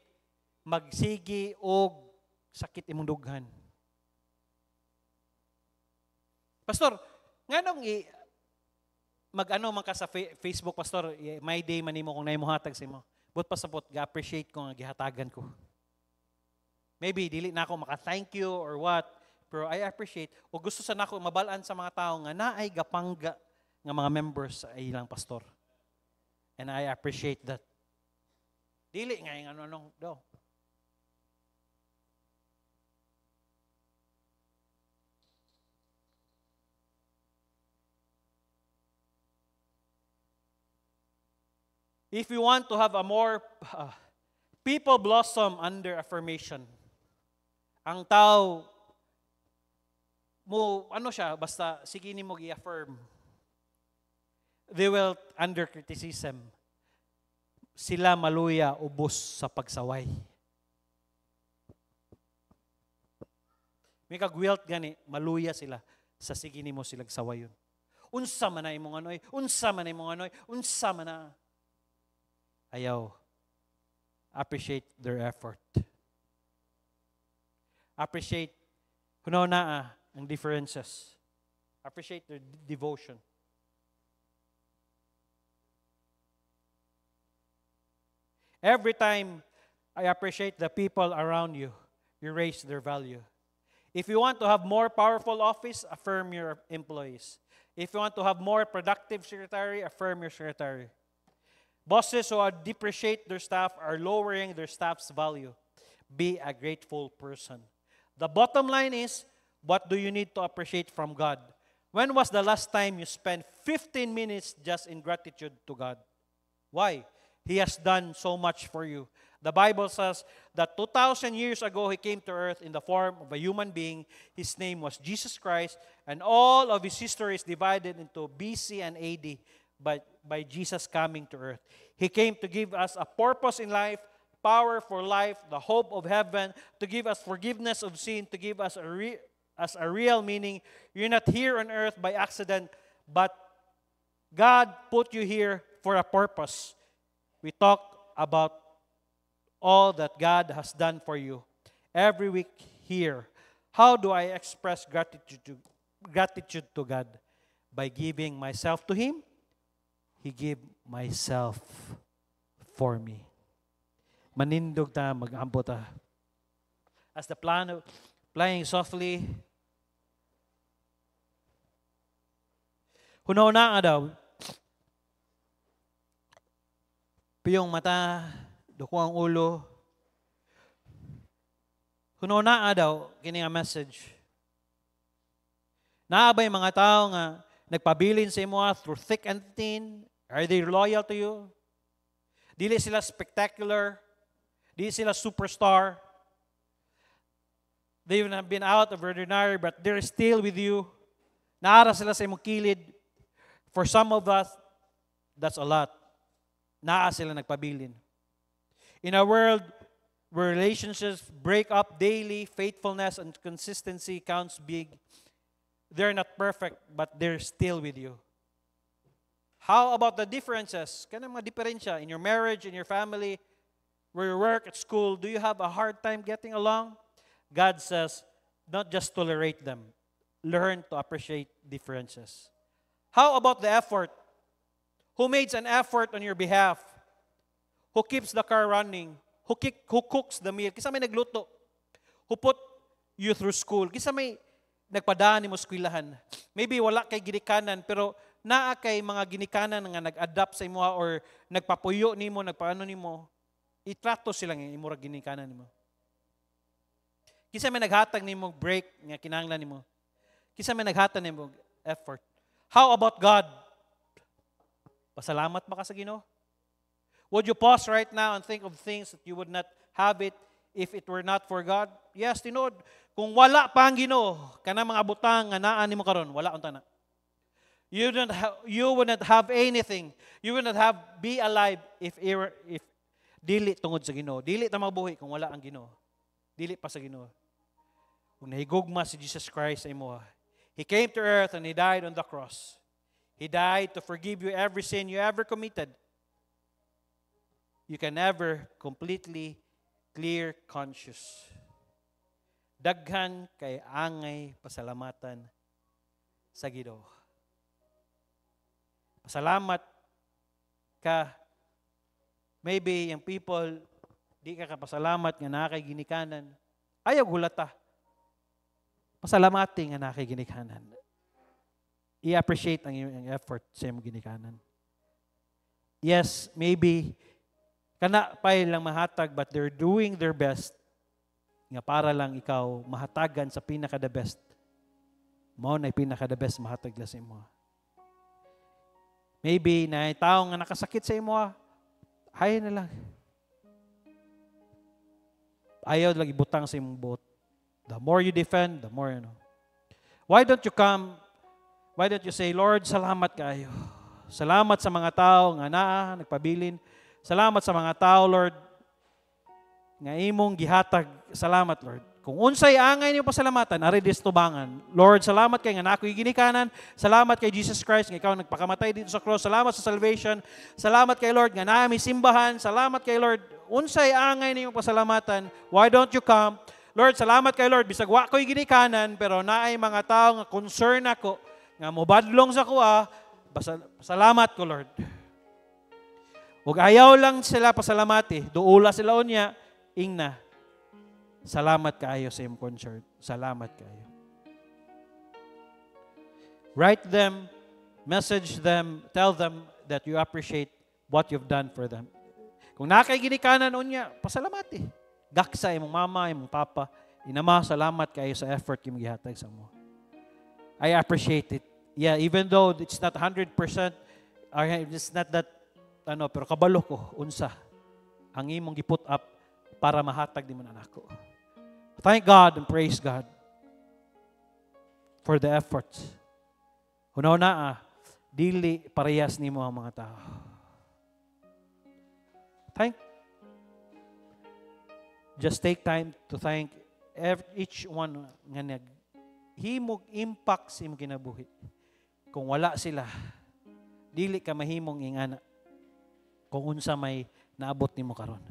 magsigi og sakit imong dughan Pastor, nganong i magano man ka sa Facebook pastor, my day man manimo kung naimo hatag sa imo. But pasabot ga-appreciate ko nga gihatagan ko. Maybe dili na ako maka-thank you or what, pero I appreciate o gusto sa nako mabalaan sa mga tao nga naay gapangga nga mga members sa ilang pastor. And I appreciate that. Dili nga ano-ano if you want to have a more uh, people blossom under affirmation, ang tao mo, ano siya, basta sige ni mo i-affirm. They will under criticism. Sila maluya, ubos sa pagsaway. May kagwilt gani, maluya sila sa sige ni mo silang sawayon. Unsa man na imong anoy, unsa man na imong anoy, unsa man na. Ayaw. Appreciate their effort. Appreciate, hunaw na ah, ang differences. Appreciate their devotion. Every time I appreciate the people around you, you raise their value. If you want to have more powerful office, affirm your employees. If you want to have more productive secretary, affirm your secretary. Bosses who depreciate their staff are lowering their staff's value. Be a grateful person. The bottom line is what do you need to appreciate from God? When was the last time you spent 15 minutes just in gratitude to God? Why? He has done so much for you. The Bible says that 2,000 years ago, He came to earth in the form of a human being. His name was Jesus Christ, and all of His history is divided into BC and AD by, by Jesus coming to earth. He came to give us a purpose in life, power for life, the hope of heaven, to give us forgiveness of sin, to give us a, re- us a real meaning. You're not here on earth by accident, but God put you here for a purpose. We talk about all that God has done for you every week here. How do I express gratitude to, gratitude to God? By giving myself to Him He gave myself for me. Manindog ta, mag ta. As the plan of flying softly, Hunauna nga daw, piyong mata, duko ang ulo. Hunauna nga daw, kini nga message. Naabay mga tao nga nagpabilin sa imo ah, through thick and thin, Are they loyal to you? Dili sila spectacular. Dili sila superstar. They've been out of ordinary, but they're still with you. Naara sila sa imong kilid. For some of us, that's a lot. Naa sila nagpabilin. In a world where relationships break up daily, faithfulness and consistency counts big. They're not perfect, but they're still with you. How about the differences? Kaya mga diferensya in your marriage, in your family, where you work, at school. Do you have a hard time getting along? God says, not just tolerate them. Learn to appreciate differences. How about the effort? Who makes an effort on your behalf? Who keeps the car running? Who, kick, who cooks the meal? Kisa may nagluto. Who put you through school? Kisa may nagpadaan ni mo Maybe wala kay ginikanan, pero naa kay mga ginikanan nga nag-adapt sa imo or nagpapuyo nimo, nagpaano nimo, itrato silang imura ginikanan nimo. Kisa may naghatag nimo break nga kinahanglan nimo. Kisa may naghatag nimo effort. How about God? Pasalamat ba ka sa Ginoo? Would you pause right now and think of things that you would not have it if it were not for God? Yes, tinod. Kung wala pa ang Ginoo, kana mga butang nga naa nimo karon, wala unta na. You, don't ha- you will not have anything. You will not have be alive if, er- if dili tungod sa Ginoo. Dili ta mabuhi kung wala ang Ginoo. Dili pa sa Ginoo. Kung nahigugma si Jesus Christ ay mo. He came to earth and He died on the cross. He died to forgive you every sin you ever committed. You can never completely clear conscious. Daghan kay angay pasalamatan sa Ginoo. Salamat ka. Maybe yung people, di ka kapasalamat nga nakay ginikanan. Ayaw gulata. Pasalamatin nga nakay ginikanan. I-appreciate ang iyong effort sa iyong ginikanan. Yes, maybe kana pa lang mahatag but they're doing their best nga para lang ikaw mahatagan sa pinaka the best mao na pinaka the best mahatag la sa imo Maybe na tao nga nakasakit sa imo, hayo ah, na lang. Ayaw lang ibutang sa imong boat. The more you defend, the more you know. Why don't you come? Why don't you say, Lord, salamat kayo. Salamat sa mga tao nga naa, nagpabilin. Salamat sa mga tao, Lord, nga imong gihatag. Salamat, Lord. Kung unsay angay niyo pasalamatan, ari distubangan. Lord, salamat kay nga nako'y ginikanan. Salamat kay Jesus Christ nga ikaw nagpakamatay dito sa cross. Salamat sa salvation. Salamat kay Lord nga naami simbahan. Salamat kay Lord unsay angay niyo pasalamatan. Why don't you come? Lord, salamat kay Lord bisag wa ko'y ginikanan pero naay mga tao nga concern ako nga mobadlong sa kuha. salamat ko Lord. Ug ayaw lang sila pasalamati, duula sila unya ingna Salamat kayo sa imong concert. Salamat kayo. Write them, message them, tell them that you appreciate what you've done for them. Kung nakay ginikanan unya, pasalamati. Eh. Gaksa imong mama, imong papa, inama, salamat kayo sa effort imong gihatag sa mo. I appreciate it. Yeah, even though it's not 100%, or it's not that, ano, pero kabalo ko, unsa, ang imong giput up para mahatag ni man anak ko. Thank God and praise God for the efforts. Una-una, ah, dili parehas ni mo ang mga tao. Thank. Just take time to thank every, each one nga nag himog impact sa imong kinabuhi. Kung wala sila, dili ka mahimong ingana kung unsa may naabot nimo karon.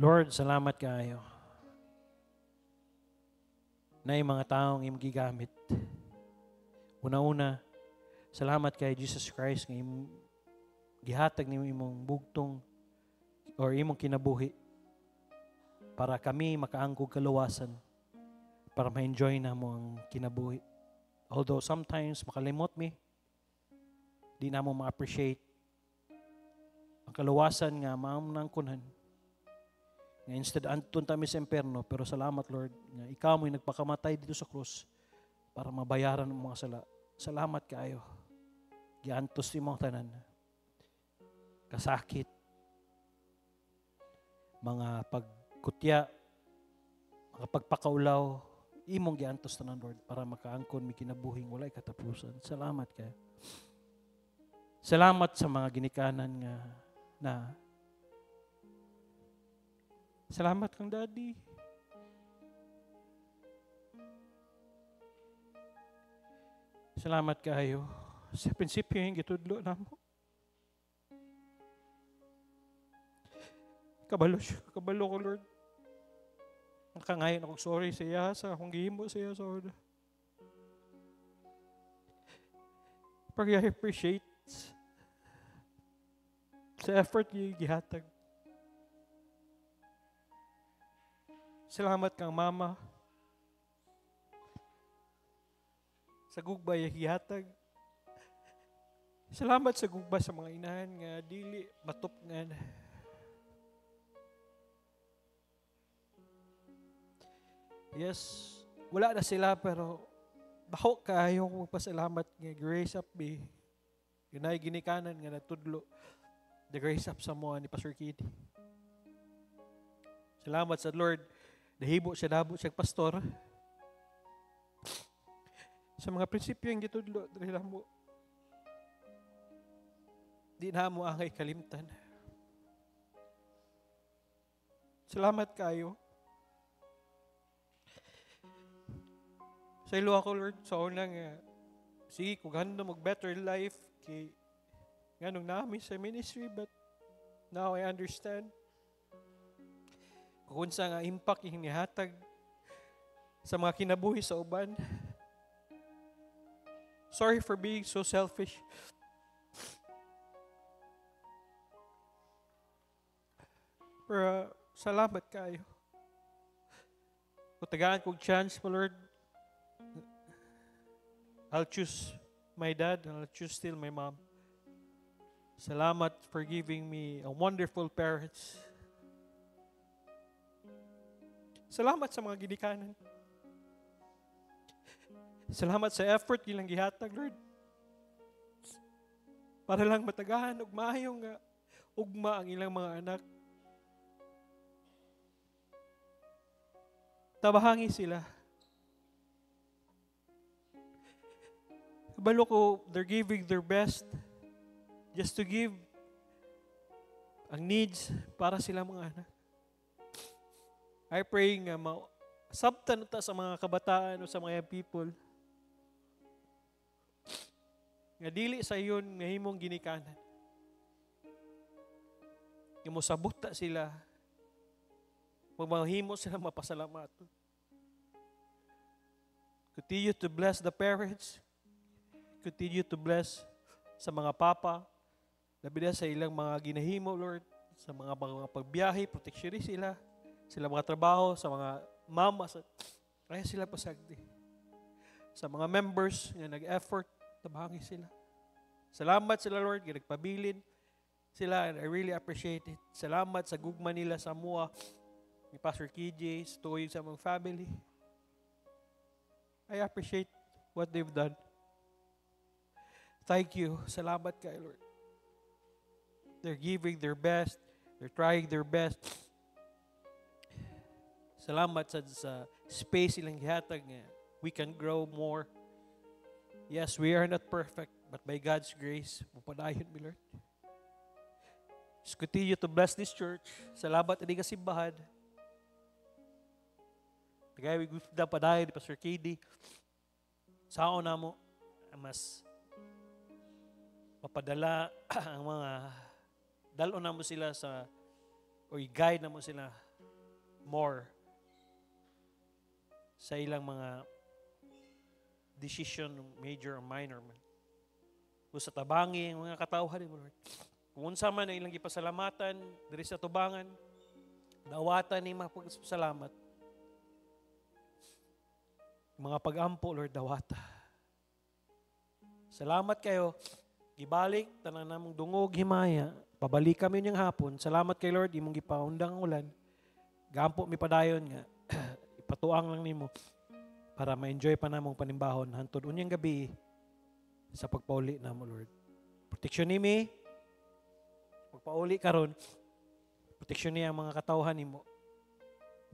Lord, salamat kayo na yung mga taong yung gigamit. Una-una, salamat kay Jesus Christ nga yung gihatag ni imong bugtong or imong kinabuhi para kami makaangkog kaluwasan para ma-enjoy na mo ang kinabuhi. Although sometimes makalimot mi, di na mo ma-appreciate ang kaluwasan nga maam ng kunhan Instead, antun kami sa imperno, pero salamat Lord, na ikaw mo'y nagpakamatay dito sa krus para mabayaran ang mga sala. Salamat kayo. Giantos ni mga tanan. Kasakit. Mga pagkutya, mga pagpakaulaw, imong giantos tanan Lord para makaangkon mi kinabuhing walay katapusan. Salamat kay. Salamat sa mga ginikanan nga na Salamat kang daddy. Salamat kayo sa prinsipyo yung gitudlo na mo. Kabalo siya, kabalo ko Lord. Nakangayon akong sorry sa iya sa akong gihimo sa iya, Lord. Pag I appreciate sa effort niya gihatag Salamat kang mama. Sa gugbay hihatag. Salamat sa gugba sa mga inahan nga dili matupngan. Yes, wala na sila pero dako kayo kung magpasalamat nga grace up me. Yunay ginikanan nga natudlo. The grace up sa mga ni Pastor Kitty. Salamat sa Lord Nahibo siya labo siya pastor. Sa mga prinsipyo yung gitudlo, dahil mo, di na mo angay kalimtan. Salamat kayo. Sa ilo ako, Lord, sa unang, uh, sige, kung ganda mag better life, kay, nganong nami sa ministry, but now I understand kung sa nga impact yung nihatag sa mga kinabuhi sa uban. Sorry for being so selfish. Pero uh, salamat kayo. Kutagaan kong chance mo, Lord. I'll choose my dad and I'll choose still my mom. Salamat for giving me a wonderful parents. Salamat sa mga ginikanan. Salamat sa effort gilang gihatag, Lord. Para lang matagahan og maayo nga ugma ang ilang mga anak. Tabahangi sila. Kabalo ko, they're giving their best just to give ang needs para sila mga anak. I pray nga ma sabtan ta sa mga kabataan o sa mga people nga dili sa iyon nga himong ginikanan. Nga mosabot ta sila magmahimo sila mapasalamat. Continue to bless the parents. Continue to bless sa mga papa. Labi na sa ilang mga ginahimo, Lord. Sa mga mga pagbiyahe, proteksyonis sila sila mga trabaho, sa mga mama, sa, kaya sila pasagdi. Sa mga members nga nag-effort, tabangi sila. Salamat sila Lord, nga nagpabilin sila and I really appreciate it. Salamat sa gugma nila sa mua, ni Pastor KJ, sa tuoy sa mga family. I appreciate what they've done. Thank you. Salamat kay Lord. They're giving their best. They're trying their best. Salamat sa, sa space ilang gihatag nga we can grow more. Yes, we are not perfect, but by God's grace, mupadayon mi Lord. Just continue to bless this church. Salamat ani ka simbahan. Tagay we gud padayon ni Pastor KD. Sao na mo mas mapadala ang mga dalon na mo sila sa or guide na mo sila more sa ilang mga decision, major or minor man. O sa tabangi, ang mga katawhan, Lord. Kung unsa man ang ilang gipasalamatan, diri sa tubangan, dawatan ni mapagpasalamat. Mga pag-ampo, Lord, dawata. Salamat kayo. Gibalik, tanan namong dungog, himaya. Pabalik kami niyang hapon. Salamat kay Lord, imong gipaundang ulan. Gampo mi padayon nga patuang lang nimo para ma-enjoy pa namong panimbahon hantod unyang gabi sa pagpauli namo Lord. ni me. pagpauli karon proteksyon niya ang mga katawhan nimo.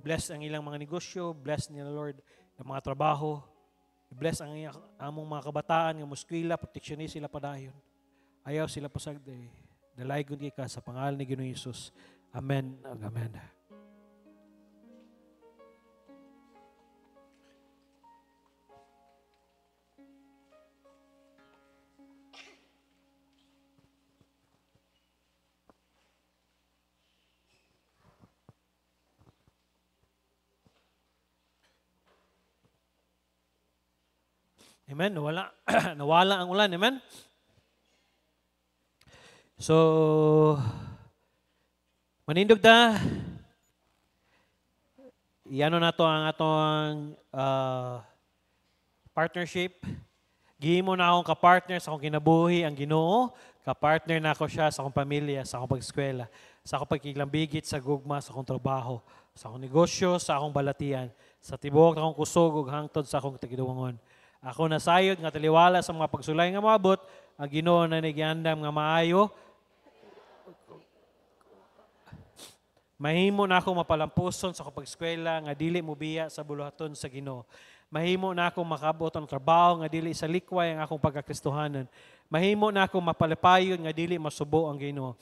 Bless ang ilang mga negosyo, bless nila Lord ang mga trabaho. Bless ang among mga kabataan nga muskwila, proteksyon niya sila padayon. Ayaw sila pasagde. Dalay gud ka sa pangalan ni Ginoong Hesus. Amen. Amen. Amen? Nawala, nawala ang ulan. Amen? So, manindog ta. Iano na to ang atong uh, partnership. Gimo na akong kapartner sa akong kinabuhi ang ginoo. Kapartner na ako siya sa akong pamilya, sa akong pag-eskwela, sa akong pagkilambigit, sa gugma, sa akong trabaho, sa akong negosyo, sa akong balatian, sa tibok na akong kusog hangtod sa akong tagiduwangon ako sayod nga taliwala sa mga pagsulay nga maabot, ang Ginoo na nigiandam nga maayo. Mahimo na ako mapalampuson sa kapag-eskwela nga dili mo biya sa buluhaton sa Ginoo. Mahimo na akong makabot ang trabaho nga dili sa likway ang akong pagkakristohanan. Mahimo na akong mapalipayon nga dili masubo ang Ginoo.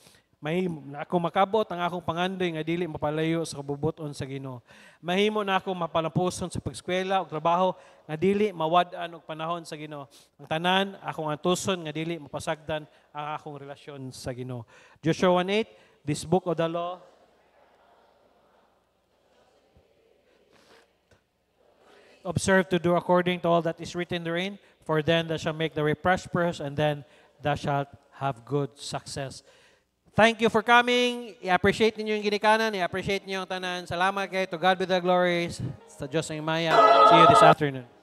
Mahimo na ako makabot ang akong pangandoy nga dili mapalayo sa kabubuton sa Ginoo. Mahimo na ako mapalapuson sa pagskwela o trabaho nga dili mawad-an og panahon sa Ginoo. Ang tanan akong atuson nga dili mapasagdan ang akong relasyon sa Ginoo. Joshua 1:8 This book of the law observe to do according to all that is written therein, for then thou shalt make the way prosperous, and then thou shalt have good success. Thank you for coming. I-appreciate ninyo yung ginikanan. I-appreciate ninyo yung tanan. Salamat kayo. To God be the glories. Sa Diyos ng Maya. See you this afternoon.